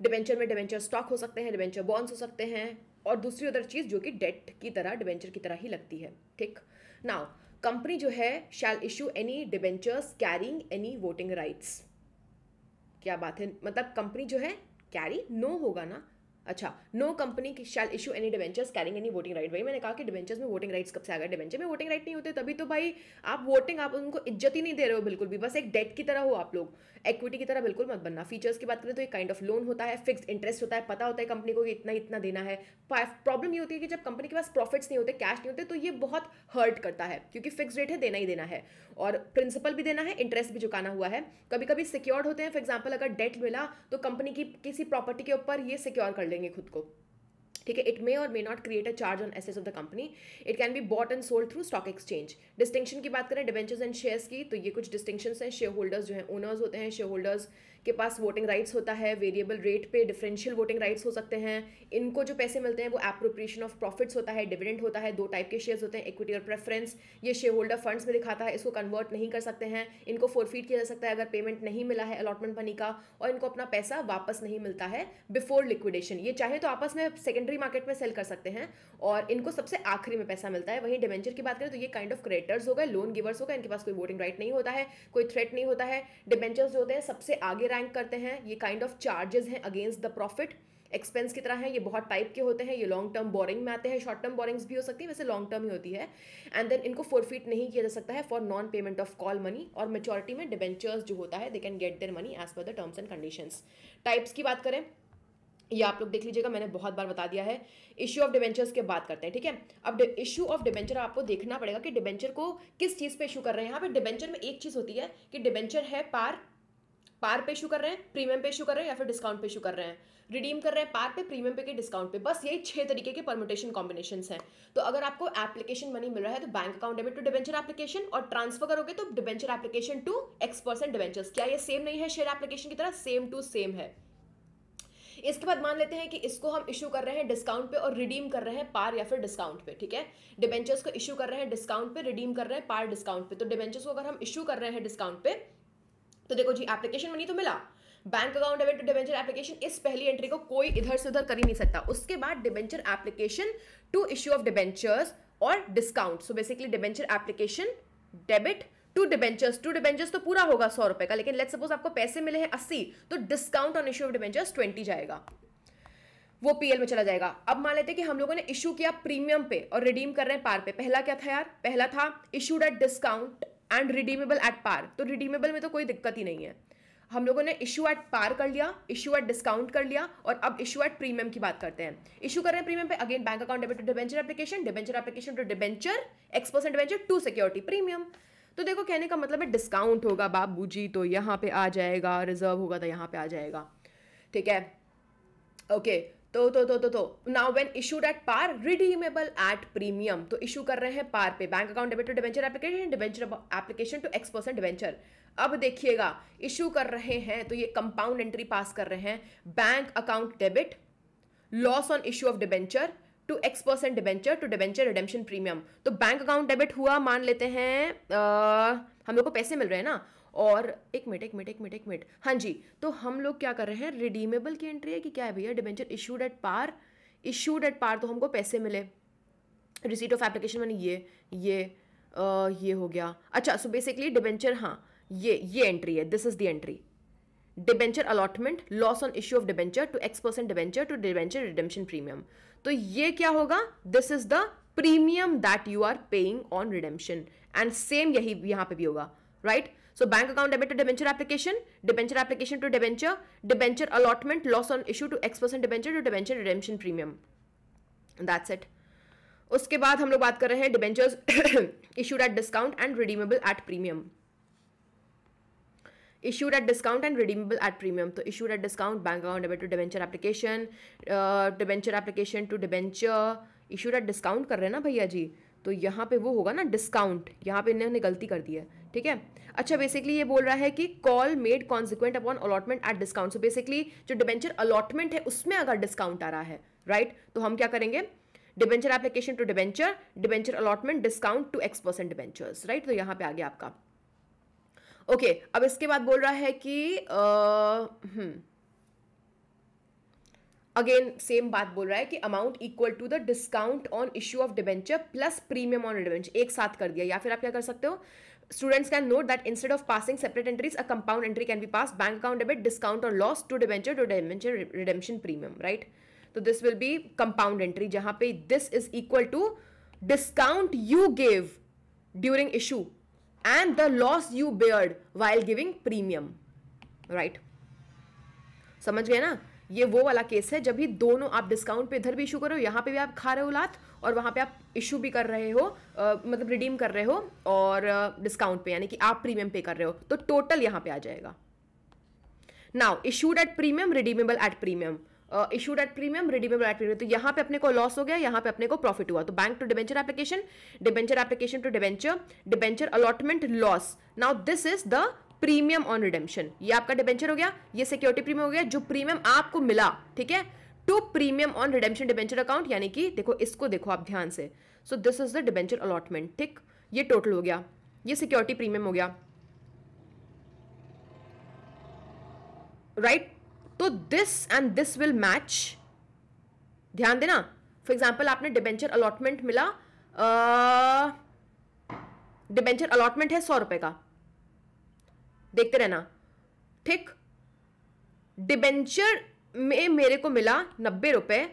डिवेंचर में डिवेंचर स्टॉक हो सकते हैं डिवेंचर बॉन्ड्स हो सकते हैं और दूसरी अदर चीज़ जो कि डेट की तरह डिबेंचर की तरह ही लगती है ठीक नाउ कंपनी जो है shall issue any debentures carrying any voting rights क्या बात है मतलब कंपनी जो है कैरी नो होगा ना अच्छा no company shall issue any debentures carrying any voting right भाई मैंने कहा कि डिवेंचर्स में वोटिंग राइट्स कब से आ डिवेंचर में वोटिंग राइट नहीं होते तभी तो भाई आप वोटिंग आप उनको इज्जत ही नहीं दे रहे हो बिल्कुल भी बस एक डेट की तरह हो आप लोग इक्विटी की तरह बिल्कुल मत बनना फीचर्स की बात करें तो एक काइंड ऑफ लोन होता है फिक्स इंटरेस्ट होता है पता होता है कंपनी को कि इतना इतना देना है प्रॉब्लम ये होती है कि जब कंपनी के पास प्रॉफिट्स नहीं होते कैश नहीं होते तो ये बहुत हर्ट करता है क्योंकि फिक्स रेट है देना ही देना है और प्रिंसिपल भी देना है इंटरेस्ट भी चुकाना हुआ है कभी कभी सिक्योर्ड होते हैं फॉर एग्जाम्पल अगर डेट मिला तो कंपनी की किसी प्रॉपर्टी के ऊपर ये सिक्योर कर ले करेंगे खुद को ठीक है इट मे और may not create a charge on एसेस of the company it can be bought and sold through stock exchange distinction की बात करें डिवेंचर्स एंड शेयर्स की तो ये कुछ डिस्टिंक्शन हैं शेयर होल्डर्स जो है ओनर्स होते हैं शेयर होल्डर्स के पास वोटिंग राइट्स होता है वेरिएबल रेट पे डिफरेंशियल वोटिंग राइट्स हो सकते हैं इनको जो पैसे मिलते हैं वो अप्रोप्रिएशन ऑफ प्रॉफिट्स होता है डिविडेंड होता है दो टाइप के शेयर्स होते हैं इक्विटी और प्रेफरेंस ये शेयर होल्डर फंड्स में दिखाता है इसको कन्वर्ट नहीं कर सकते हैं इनको फोरफीट किया जा सकता है अगर पेमेंट नहीं मिला है अलॉटमेंट मनी का और इनको अपना पैसा वापस नहीं मिलता है बिफोर लिक्विडेशन ये चाहे तो आपस में सेकेंडरी मार्केट में सेल कर सकते हैं और इनको सबसे आखिरी में पैसा मिलता है वहीं डिवेंचर की बात करें तो ये काइंड ऑफ क्रेडिटर्स हो गए लोन गिवर्स हो गए इनके पास कोई वोटिंग राइट नहीं होता है कोई थ्रेट नहीं होता है डिवेंचर्स जो होते हैं सबसे आगे रैंक करते हैं ये काइंड ऑफ चार्जेस हैं अगेंस्ट द प्रॉफिट एक्सपेंस की तरह है ये बहुत टाइप के होते हैं ये लॉन्ग टर्म बोरिंग में आते हैं शॉर्ट टर्म बोरिंग्स भी हो सकती है वैसे लॉन्ग टर्म ही होती है एंड देन इनको फोरफीट नहीं किया जा सकता है for non payment of call money और मेचोरिटी में डिबेंचर्स जो होता है they can get their money as per the terms and condition types की बात करें ये आप लोग देख लीजिएगा मैंने बहुत बार बता दिया है इश्यू ऑफ डिबेंचर्स के बात करते हैं ठीक है अब इश्यू ऑफ डिबेंचर आपको देखना पड़ेगा कि डिबेंचर को किस चीज़ पे इशू कर रहे हैं यहाँ पे डिबेंचर में एक चीज़ होती है कि डिबेंचर है पार पार पे इशू कर रहे हैं प्रीमियम पे इशू कर रहे हैं या फिर डिस्काउंट पे इशू कर रहे हैं रिडीम कर रहे हैं पार पे प्रीमियम पे के डिस्काउंट पे बस यही छह तरीके के परमोटेशन कॉम्बिनेशन हैं तो अगर आपको एप्लीकेशन मनी मिल रहा है तो bank account debit to debenture application और ट्रांसफर करोगे तो debenture application to X percent debentures क्या ये सेम नहीं है शेयर एप्लीकेशन की तरह सेम टू सेम है इसके बाद मान लेते हैं कि इसको हम इशू कर रहे हैं डिस्काउंट पे और रिडीम कर रहे हैं पार या फिर डिस्काउंट पे ठीक है डिबेंचर्स को इशू कर रहे हैं डिस्काउंट पे रिडीम कर रहे हैं पार डिस्काउंट पे तो डिबेंचर्स को अगर हम इशू कर रहे हैं डिस्काउंट पे तो देखो जी एप्लीकेशन मनी तो मिला bank account debit to debenture application इस पहली एंट्री को कोई इधर से उधर कर ही नहीं सकता उसके बाद debenture application to issue of debentures और discount so basically debenture application debit to debentures to debentures तो पूरा होगा सौ रुपए का लेकिन लेट सपोज आपको पैसे मिले हैं अस्सी तो discount on issue of debentures twenty जाएगा वो पीएल में चला जाएगा अब मान लेते हैं कि हम लोगों ने इशू किया प्रीमियम पे और रिडीम कर रहे हैं पार पे पहला क्या था यार पहला था issued at discount and redeemable at par तो रिडीमेबल में तो कोई दिक्कत ही नहीं है हम लोगों ने इशू एट पार कर लिया इशू एट डिस्काउंट कर लिया और अब इशू एट प्रीमियम की बात करते हैं इशू कर रहे हैं प्रीमियम पे again bank account debit to debenture application debenture application to debenture x percent debenture to security premium तो देखो कहने का मतलब है डिस्काउंट होगा बाबू जी तो यहाँ पे आ जाएगा रिजर्व होगा तो यहाँ पे आ जाएगा ठीक है ओके okay. तो तो तो तो तो now when issued at par redeemable at premium तो इशू कर रहे हैं पार पे bank account debit to debenture application debenture application to X percent debenture अब देखिएगा इशू कर रहे हैं तो ये कंपाउंड एंट्री पास कर रहे हैं bank account debit loss on issue of debenture to X percent debenture to debenture redemption premium तो बैंक अकाउंट डेबिट हुआ मान लेते हैं आ, हम लोग को पैसे मिल रहे हैं ना और एक मिनट एक मिनट एक मिनट एक मिनट हाँ जी तो हम लोग क्या कर रहे हैं रिडीमेबल की एंट्री है कि क्या है भैया debenture issued at par issued at par तो हमको पैसे मिले रिसीट ऑफ एप्लीकेशन मैंने ये ये आ, ये हो गया अच्छा सो बेसिकली डिबेंचर हाँ ये ये एंट्री है this is the entry debenture allotment loss on issue of debenture to X percent debenture to debenture redemption premium तो ये क्या होगा this is the premium that you are paying on redemption and same यही यहाँ पे भी होगा right so bank account debit to debenture application debenture application to debenture debenture allotment loss on issue to x percent debenture to debenture redemption premium and that's उसके बाद हम लोग बात कर रहे हैं debentures issued at discount and redeemable at premium issued at discount and redeemable at premium तो issued at discount bank account debit to debenture application debenture application to debenture issued at discount कर रहे हैं ना भैया जी तो यहाँ पे वो होगा ना डिस्काउंट यहाँ पे इन्होंने गलती कर दी है ठीक है अच्छा बेसिकली ये बोल रहा है कि call made consequent upon allotment at discount so basically जो डिबेंचर अलॉटमेंट है उसमें अगर डिस्काउंट आ रहा है राइट right? तो हम क्या करेंगे debenture application to debenture debenture allotment discount to X percent debentures right तो यहां पे आ गया आपका ओके okay, अब इसके बाद बोल रहा है कि अगेन सेम हम्म। बात बोल रहा है कि amount equal to the discount on issue of debenture plus premium on debenture एक साथ कर दिया या फिर आप क्या कर सकते हो Students can note that instead of passing separate entries, a compound entry can be passed bank account debit, discount or loss to debenture to debenture redemption premium, right? So this will be compound entry, where this is equal to discount you gave during issue and the loss you bared while giving premium, right? Understand, गए ये वो वाला case है जब भी दोनों आप discount पे इधर भी इशू करो यहाँ पे भी आप खा रहे हो लात और वहाँ पे आप इशू भी कर रहे हो आ, मतलब रिडीम कर रहे हो और डिस्काउंट पे यानी कि आप प्रीमियम पे कर रहे हो तो टोटल यहाँ पे आ जाएगा now issued at premium redeemable at premium issued at premium redeemable at premium तो यहाँ पे अपने को लॉस हो गया यहाँ पे अपने को प्रॉफिट हुआ तो bank to debenture application debenture application to debenture debenture allotment loss now this is the premium on redemption ये आपका डिबेंचर हो गया ये सिक्योरिटी प्रीमियम हो गया जो प्रीमियम आपको मिला ठीक है to premium on redemption debenture account यानी कि देखो इसको देखो आप ध्यान से so this is the debenture allotment ठीक ये टोटल हो गया ये सिक्योरिटी प्रीमियम हो गया राइट right? तो this and this will match ध्यान देना फॉर एग्जाम्पल आपने डिबेंचर अलॉटमेंट मिला डिबेंचर अलॉटमेंट है सौ रुपए का देखते रहना ठीक डिबेंचर में मेरे को मिला नब्बे रुपए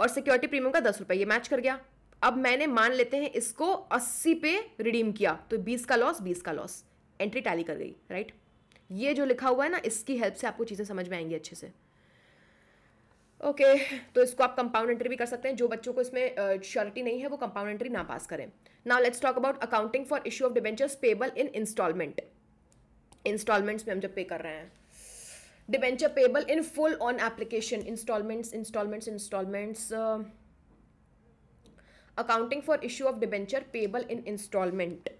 और सिक्योरिटी प्रीमियम का दस रुपये ये मैच कर गया अब मैंने मान लेते हैं इसको अस्सी पे रिडीम किया तो बीस का लॉस बीस का लॉस एंट्री टैली कर गई राइट ये जो लिखा हुआ है ना इसकी हेल्प से आपको चीज़ें समझ में आएंगी अच्छे से ओके okay, तो इसको आप कंपाउंड एंट्री भी कर सकते हैं जो बच्चों को इसमें श्योरिटी नहीं है वो कंपाउंड एंट्री ना पास करें now let's talk about accounting for issue of debentures payable in instalment instalments में हम जब पे कर रहे हैं debenture payable in full on application instalments instalments instalments accounting for issue of debenture payable in instalment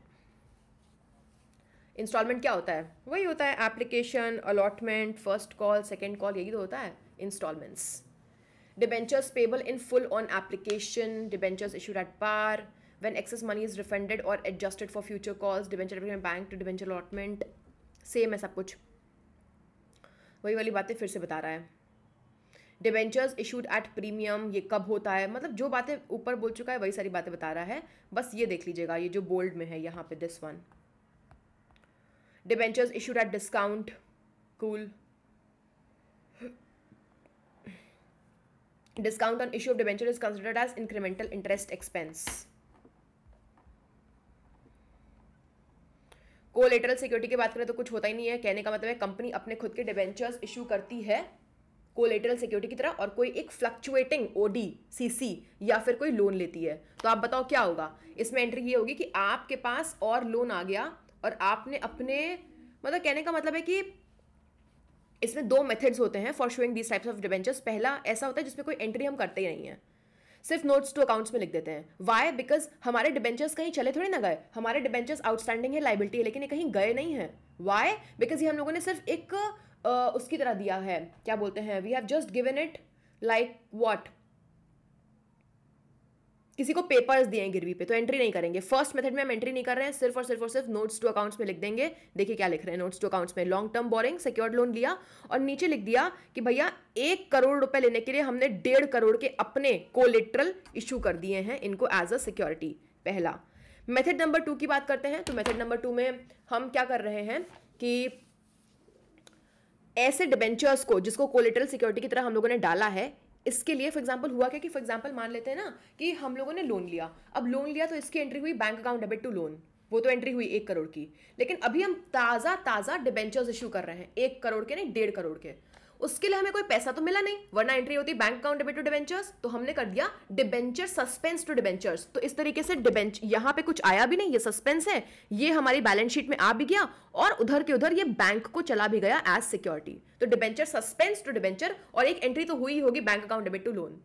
instalment क्या होता है वही होता है application allotment first call second call यही तो होता है instalments debentures payable in full on application debentures issued at par when access money is refunded और adjusted for future calls debenture bank to debenture allotment same है सब कुछ वही वाली बातें फिर से बता रहा है डिवेंचर्स इशूड एट प्रीमियम ये कब होता है मतलब जो बातें ऊपर बोल चुका है वही सारी बातें बता रहा है बस ये देख लीजिएगा ये जो बोल्ड में है यहाँ पे this one debentures issued at discount cool discount on issue of debenture is considered as incremental interest expense collateral security की बात करें तो कुछ होता ही नहीं है कहने का मतलब है कंपनी अपने खुद के डिवेंचर्स इशू करती है कोलेटरल सिक्योरिटी की तरह और कोई एक फ्लक्चुएटिंग ओडी सीसी या फिर कोई लोन लेती है तो आप बताओ क्या होगा इसमें एंट्री ये होगी कि आपके पास और लोन आ गया और आपने अपने मतलब कहने का मतलब है कि इसमें दो मेथड्स होते हैं for showing these types of debentures पहला ऐसा होता है जिसमें कोई एंट्री हम करते ही नहीं है सिर्फ नोट्स टू अकाउंट्स में लिख देते हैं वाई बिकॉज हमारे डिबेंचर्स कहीं चले थोड़े ना गए हमारे डिबेंचर्स आउटस्टैंडिंग है लाइबिलिटी है लेकिन ये कहीं गए नहीं है वाई बिकॉज ये हम लोगों ने सिर्फ एक uh, उसकी तरह दिया है क्या बोलते हैं we have just given it like what किसी को पेपर्स दिए हैं गिरवी पे तो एंट्री नहीं करेंगे फर्स्ट मेथड में हम एंट्री नहीं कर रहे हैं सिर्फ और सिर्फ और सिर्फ नोट्स टू अकाउंट्स में लिख देंगे देखिए क्या लिख रहे हैं नोट्स टू अकाउंट्स में long term borrowing secured loan लिया और नीचे लिख दिया कि भैया एक करोड़ रुपए लेने के लिए हमने डेढ़ करोड़ के अपने कोलेट्रल इशू कर दिए हैं इनको एज अ सिक्योरिटी पहला मेथड नंबर टू की बात करते हैं तो मेथड नंबर टू में हम क्या कर रहे हैं कि ऐसे डिबेंचर्स को जिसको कोलेटरल सिक्योरिटी की तरह हम लोगों ने डाला है इसके लिए फॉर एग्जाम्पल हुआ क्या कि फॉर एग्जाम्पल मान लेते हैं ना कि हम लोगों ने लोन लिया अब लोन लिया तो इसकी एंट्री हुई bank account debit to loan वो तो एंट्री हुई एक करोड़ की लेकिन अभी हम ताज़ा ताज़ा डिबेंचर्स इशू कर रहे हैं एक करोड़ के नहीं डेढ़ करोड़ के उसके लिए हमें कोई पैसा तो मिला नहीं वरना एंट्री होती bank account debit to debentures तो हमने कर दिया डिबेंचर सस्पेंस टू डिबेंचर्स तो इस तरीके से डिबेंच यहाँ पे कुछ आया भी नहीं ये सस्पेंस है ये हमारी बैलेंस शीट में आ भी गया और उधर के उधर ये बैंक को चला भी गया एज सिक्योरिटी तो डिबेंचर सस्पेंस टू डिबेंचर और एक एंट्री तो हुई होगी bank account debit to loan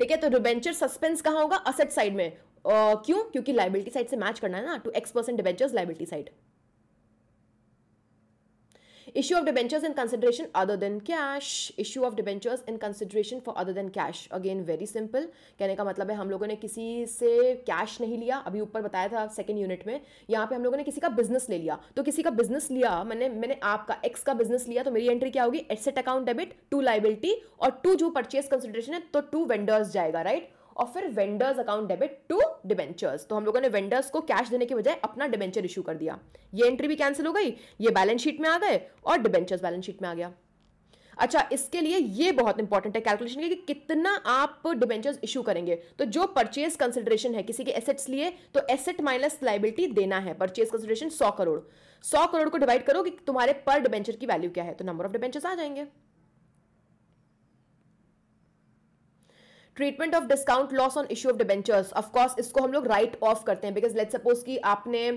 ठीक है तो डिबेंचर सस्पेंस कहाँ होगा असेट साइड में Uh, क्यों क्योंकि लाइबिलिटी साइड से मैच करना है ना to X percent debentures liability side issue of debentures in consideration other than cash issue of debentures in consideration for other than cash again very simple कहने का मतलब है हम लोगों ने किसी से कैश नहीं लिया अभी ऊपर बताया था सेकेंड यूनिट में यहाँ पे हम लोगों ने किसी का बिजनेस ले लिया तो किसी का बिजनेस लिया मैंने मैंने आपका एक्स का बिजनेस लिया तो मेरी एंट्री क्या होगी asset account debit to liability और टू जो परचेज कंसिडरेशन है तो टू वेंडर्स जाएगा राइट right? और फिर vendors account debit to debentures तो हम लोगों ने वेंडर्स को कैश देने के बजाय अपना डिबेंचर इशू कर दिया ये एंट्री भी कैंसिल हो गई ये बैलेंस शीट में आ गए और डिबेंचर्स बैलेंस शीट में आ गया अच्छा इसके लिए ये बहुत इंपॉर्टेंट है कैलकुलेशन के कि कितना आप डिबेंचर्स इशू करेंगे तो जो परचेज कंसिडरेशन है किसी के एसेट्स लिए तो एसेट माइनस लाइबिलिटी देना है परचेज कंसिडरेशन सौ करोड़ सौ करोड़ को डिवाइड करो कि तुम्हारे पर डिबेंचर की वैल्यू क्या है तो नंबर ऑफ डिबेंचर्स आ जाएंगे treatment of discount loss on issue of debentures of course इसको हम लोग राइट ऑफ करते हैं बिकॉज लेट सपोज कि आपने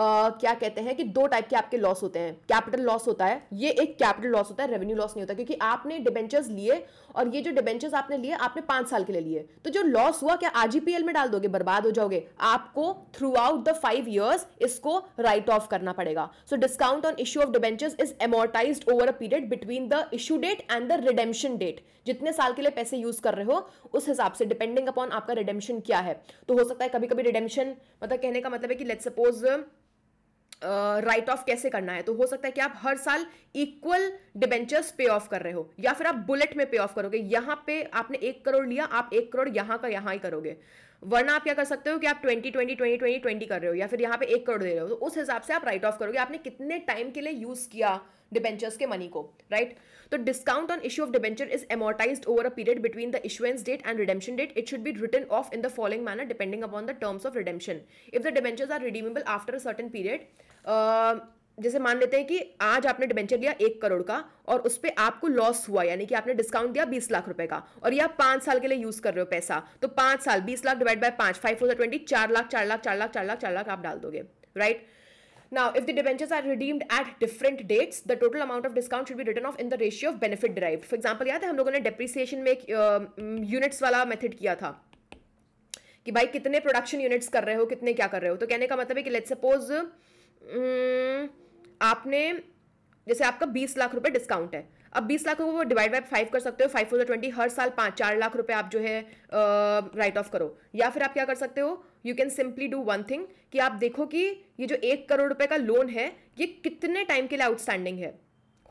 क्या कहते हैं कि दो टाइप के आपके लॉस होते हैं कैपिटल लॉस होता है ये एक कैपिटल लॉस होता है रेवेन्यू लॉस नहीं होता क्योंकि आपने डिबेंचर्स लिए और ये जो डिबेंचर्स आपने लिए आपने पांच साल के लिए लिए तो जो लॉस हुआ क्या आरजीपीएल में डाल दोगे बर्बाद हो जाओगे आपको throughout the five years इसको राइट ऑफ करना पड़ेगा so discount on issue of debentures is amortise over a period between the issue date and the redemption date जितने साल के लिए पैसे यूज कर रहे हो उस हिसाब से डिपेंडिंग अपॉन आपका रिडेम्शन क्या है तो हो सकता है कभी कभी रिडेम्शन मतलब कहने का मतलब है कि let suppose write uh, off कैसे करना है तो हो सकता है कि आप हर साल इक्वल डिबेंचर्स पे ऑफ कर रहे हो या फिर आप बुलेट में पे ऑफ करोगे यहां पे आपने एक करोड़ लिया आप एक करोड़ यहां का यहां ही करोगे वरना आप क्या कर सकते हो कि आप twenty twenty twenty twenty twenty कर रहे हो या फिर यहां पे एक करोड़ दे रहे हो तो उस हिसाब से आप राइट ऑफ करोगे आपने कितने टाइम के लिए यूज किया डिबेंचर्स के मनी को राइट right? तो discount on issue of debenture is amortise over a period between the issuance date and redemption date it should be written off in the following manner depending upon the terms of redemption if the debentures are redeemable after a certain period जैसे मान लेते हैं कि आज आपने debenture लिया एक करोड़ का और उस पर आपको लॉस हुआ यानी कि आपने डिस्काउंट दिया बीस लाख रुपए का और ये आप पांच साल के लिए यूज कर रहे हो पैसा तो पांच साल बीस लाख डिवाइड बाय पांच फाइव फोर ट्वेंटी चार लाख चार लाख चार लाख चार लाख चार लाख आप डाल दोगे right now if the debentures are redeemed at different dates the total amount of discount should be written off in the ratio of benefit derive for example याद है हम लोगों ने डिप्रिसिएशन में एक यूनिट्स uh, वाला मेथड किया था कि भाई कितने प्रोडक्शन यूनिट्स कर रहे हो कितने क्या कर रहे हो तो कहने का मतलब है कि लेट सपोज हम्म, आपने जैसे आपका बीस लाख रुपए डिस्काउंट है अब बीस लाख को डिवाइड बाय फाइव कर सकते हो फाइव फोर ट्वेंटी हर साल पाँच चार लाख रुपए आप जो है राइट ऑफ करो या फिर आप क्या कर सकते हो you can simply do one thing कि आप देखो कि ये जो एक करोड़ रुपए का लोन है ये कितने टाइम के लिए आउटस्टैंडिंग है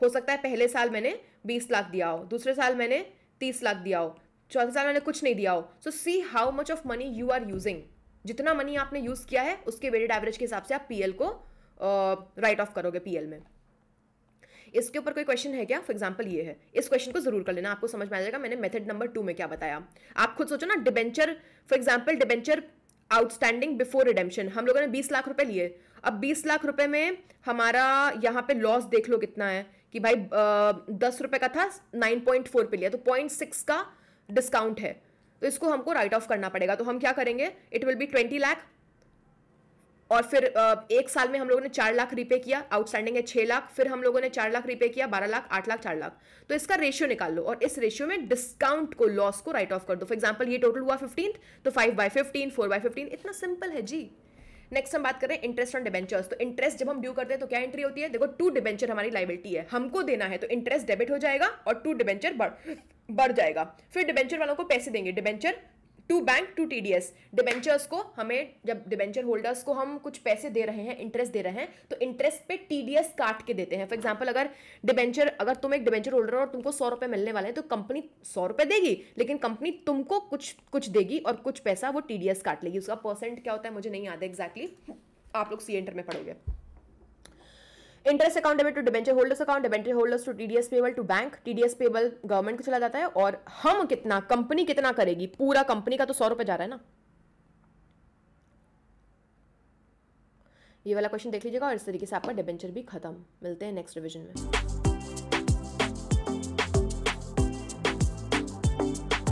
हो सकता है पहले साल मैंने बीस लाख दिया हो दूसरे साल मैंने तीस लाख दिया हो चौथे साल मैंने कुछ नहीं दिया हो so see how much of money you are using जितना मनी आपने यूज़ किया है उसके वेटेड एवरेज के हिसाब से आप पीएल को राइट ऑफ करोगे पी में इसके ऊपर कोई क्वेश्चन है क्या फॉर एग्जाम्पल ये है इस क्वेश्चन को जरूर कर लेना आपको समझ में आ जाएगा मैंने मेथड नंबर टू में क्या बताया आप खुद सोचो ना debenture for example debenture outstanding before redemption हम लोगों ने 20 लाख रुपए लिए अब 20 लाख रुपए में हमारा यहाँ पे लॉस देख लो कितना है कि भाई दस रुपए का था 9.4 पे लिया तो 0.6 का डिस्काउंट है तो इसको हमको राइट ऑफ करना पड़ेगा तो हम क्या करेंगे it will be twenty lakh और फिर एक साल में हम लोगों ने चार लाख रीपे किया आउटस्टैंडिंग है छह लाख फिर हम लोगों ने चार लाख रीपे किया बारह लाख आठ लाख चार लाख तो इसका रेशियो निकाल लो और इस रेशियो में डिस्काउंट को लॉस को राइट ऑफ कर दो फॉर एग्जाम्पल ये टोटल हुआ फिफ्टीन तो five by fifteen four by fifteen इतना सिंपल है जी नेक्स्ट हम बात करें इंटरेस्ट ऑन डिबेंचर्स तो इंटरेस्ट जब हम ड्यू करते हैं तो क्या एंट्री होती है देखो टू डिबेंचर हमारी लाइबिलिटी है हमको देना है तो इंटरेस्ट डेबिट हो जाएगा और टू डिबेंचर बढ़ बढ़ जाएगा फिर डिबेंचर वालों को पैसे देंगे डिबेंचर टू बैंक टू एस डिबेंचर्स को हमें जब डिबेंचर होल्डर्स को हम कुछ पैसे दे रहे हैं इंटरेस्ट दे रहे हैं तो इंटरेस्ट पे टीडीएस काट के देते हैं फॉर एग्जाम्पल अगर डिबेंचर अगर तुम एक डिबेंचर होल्डर हो और तुमको सौ रुपये मिलने वाले हैं तो कंपनी सौ रुपये देगी लेकिन कंपनी तुमको कुछ कुछ देगी और कुछ पैसा वो टीडीएस काट लेगी उसका परसेंट क्या होता है मुझे नहीं याद है एग्जैक्टली आप लोग सी एंटर में पढ़ोगे interest account debit to debenture holders account debenture holders to TDS payable to bank TDS payable government को चला जाता है और हम कितना कंपनी कितना करेगी पूरा कंपनी का तो सौ रुपये जा रहा है ना ये वाला क्वेश्चन देख लीजिएगा और इस तरीके से आपका डिबेंचर भी खत्म मिलते हैं नेक्स्ट रिविजन में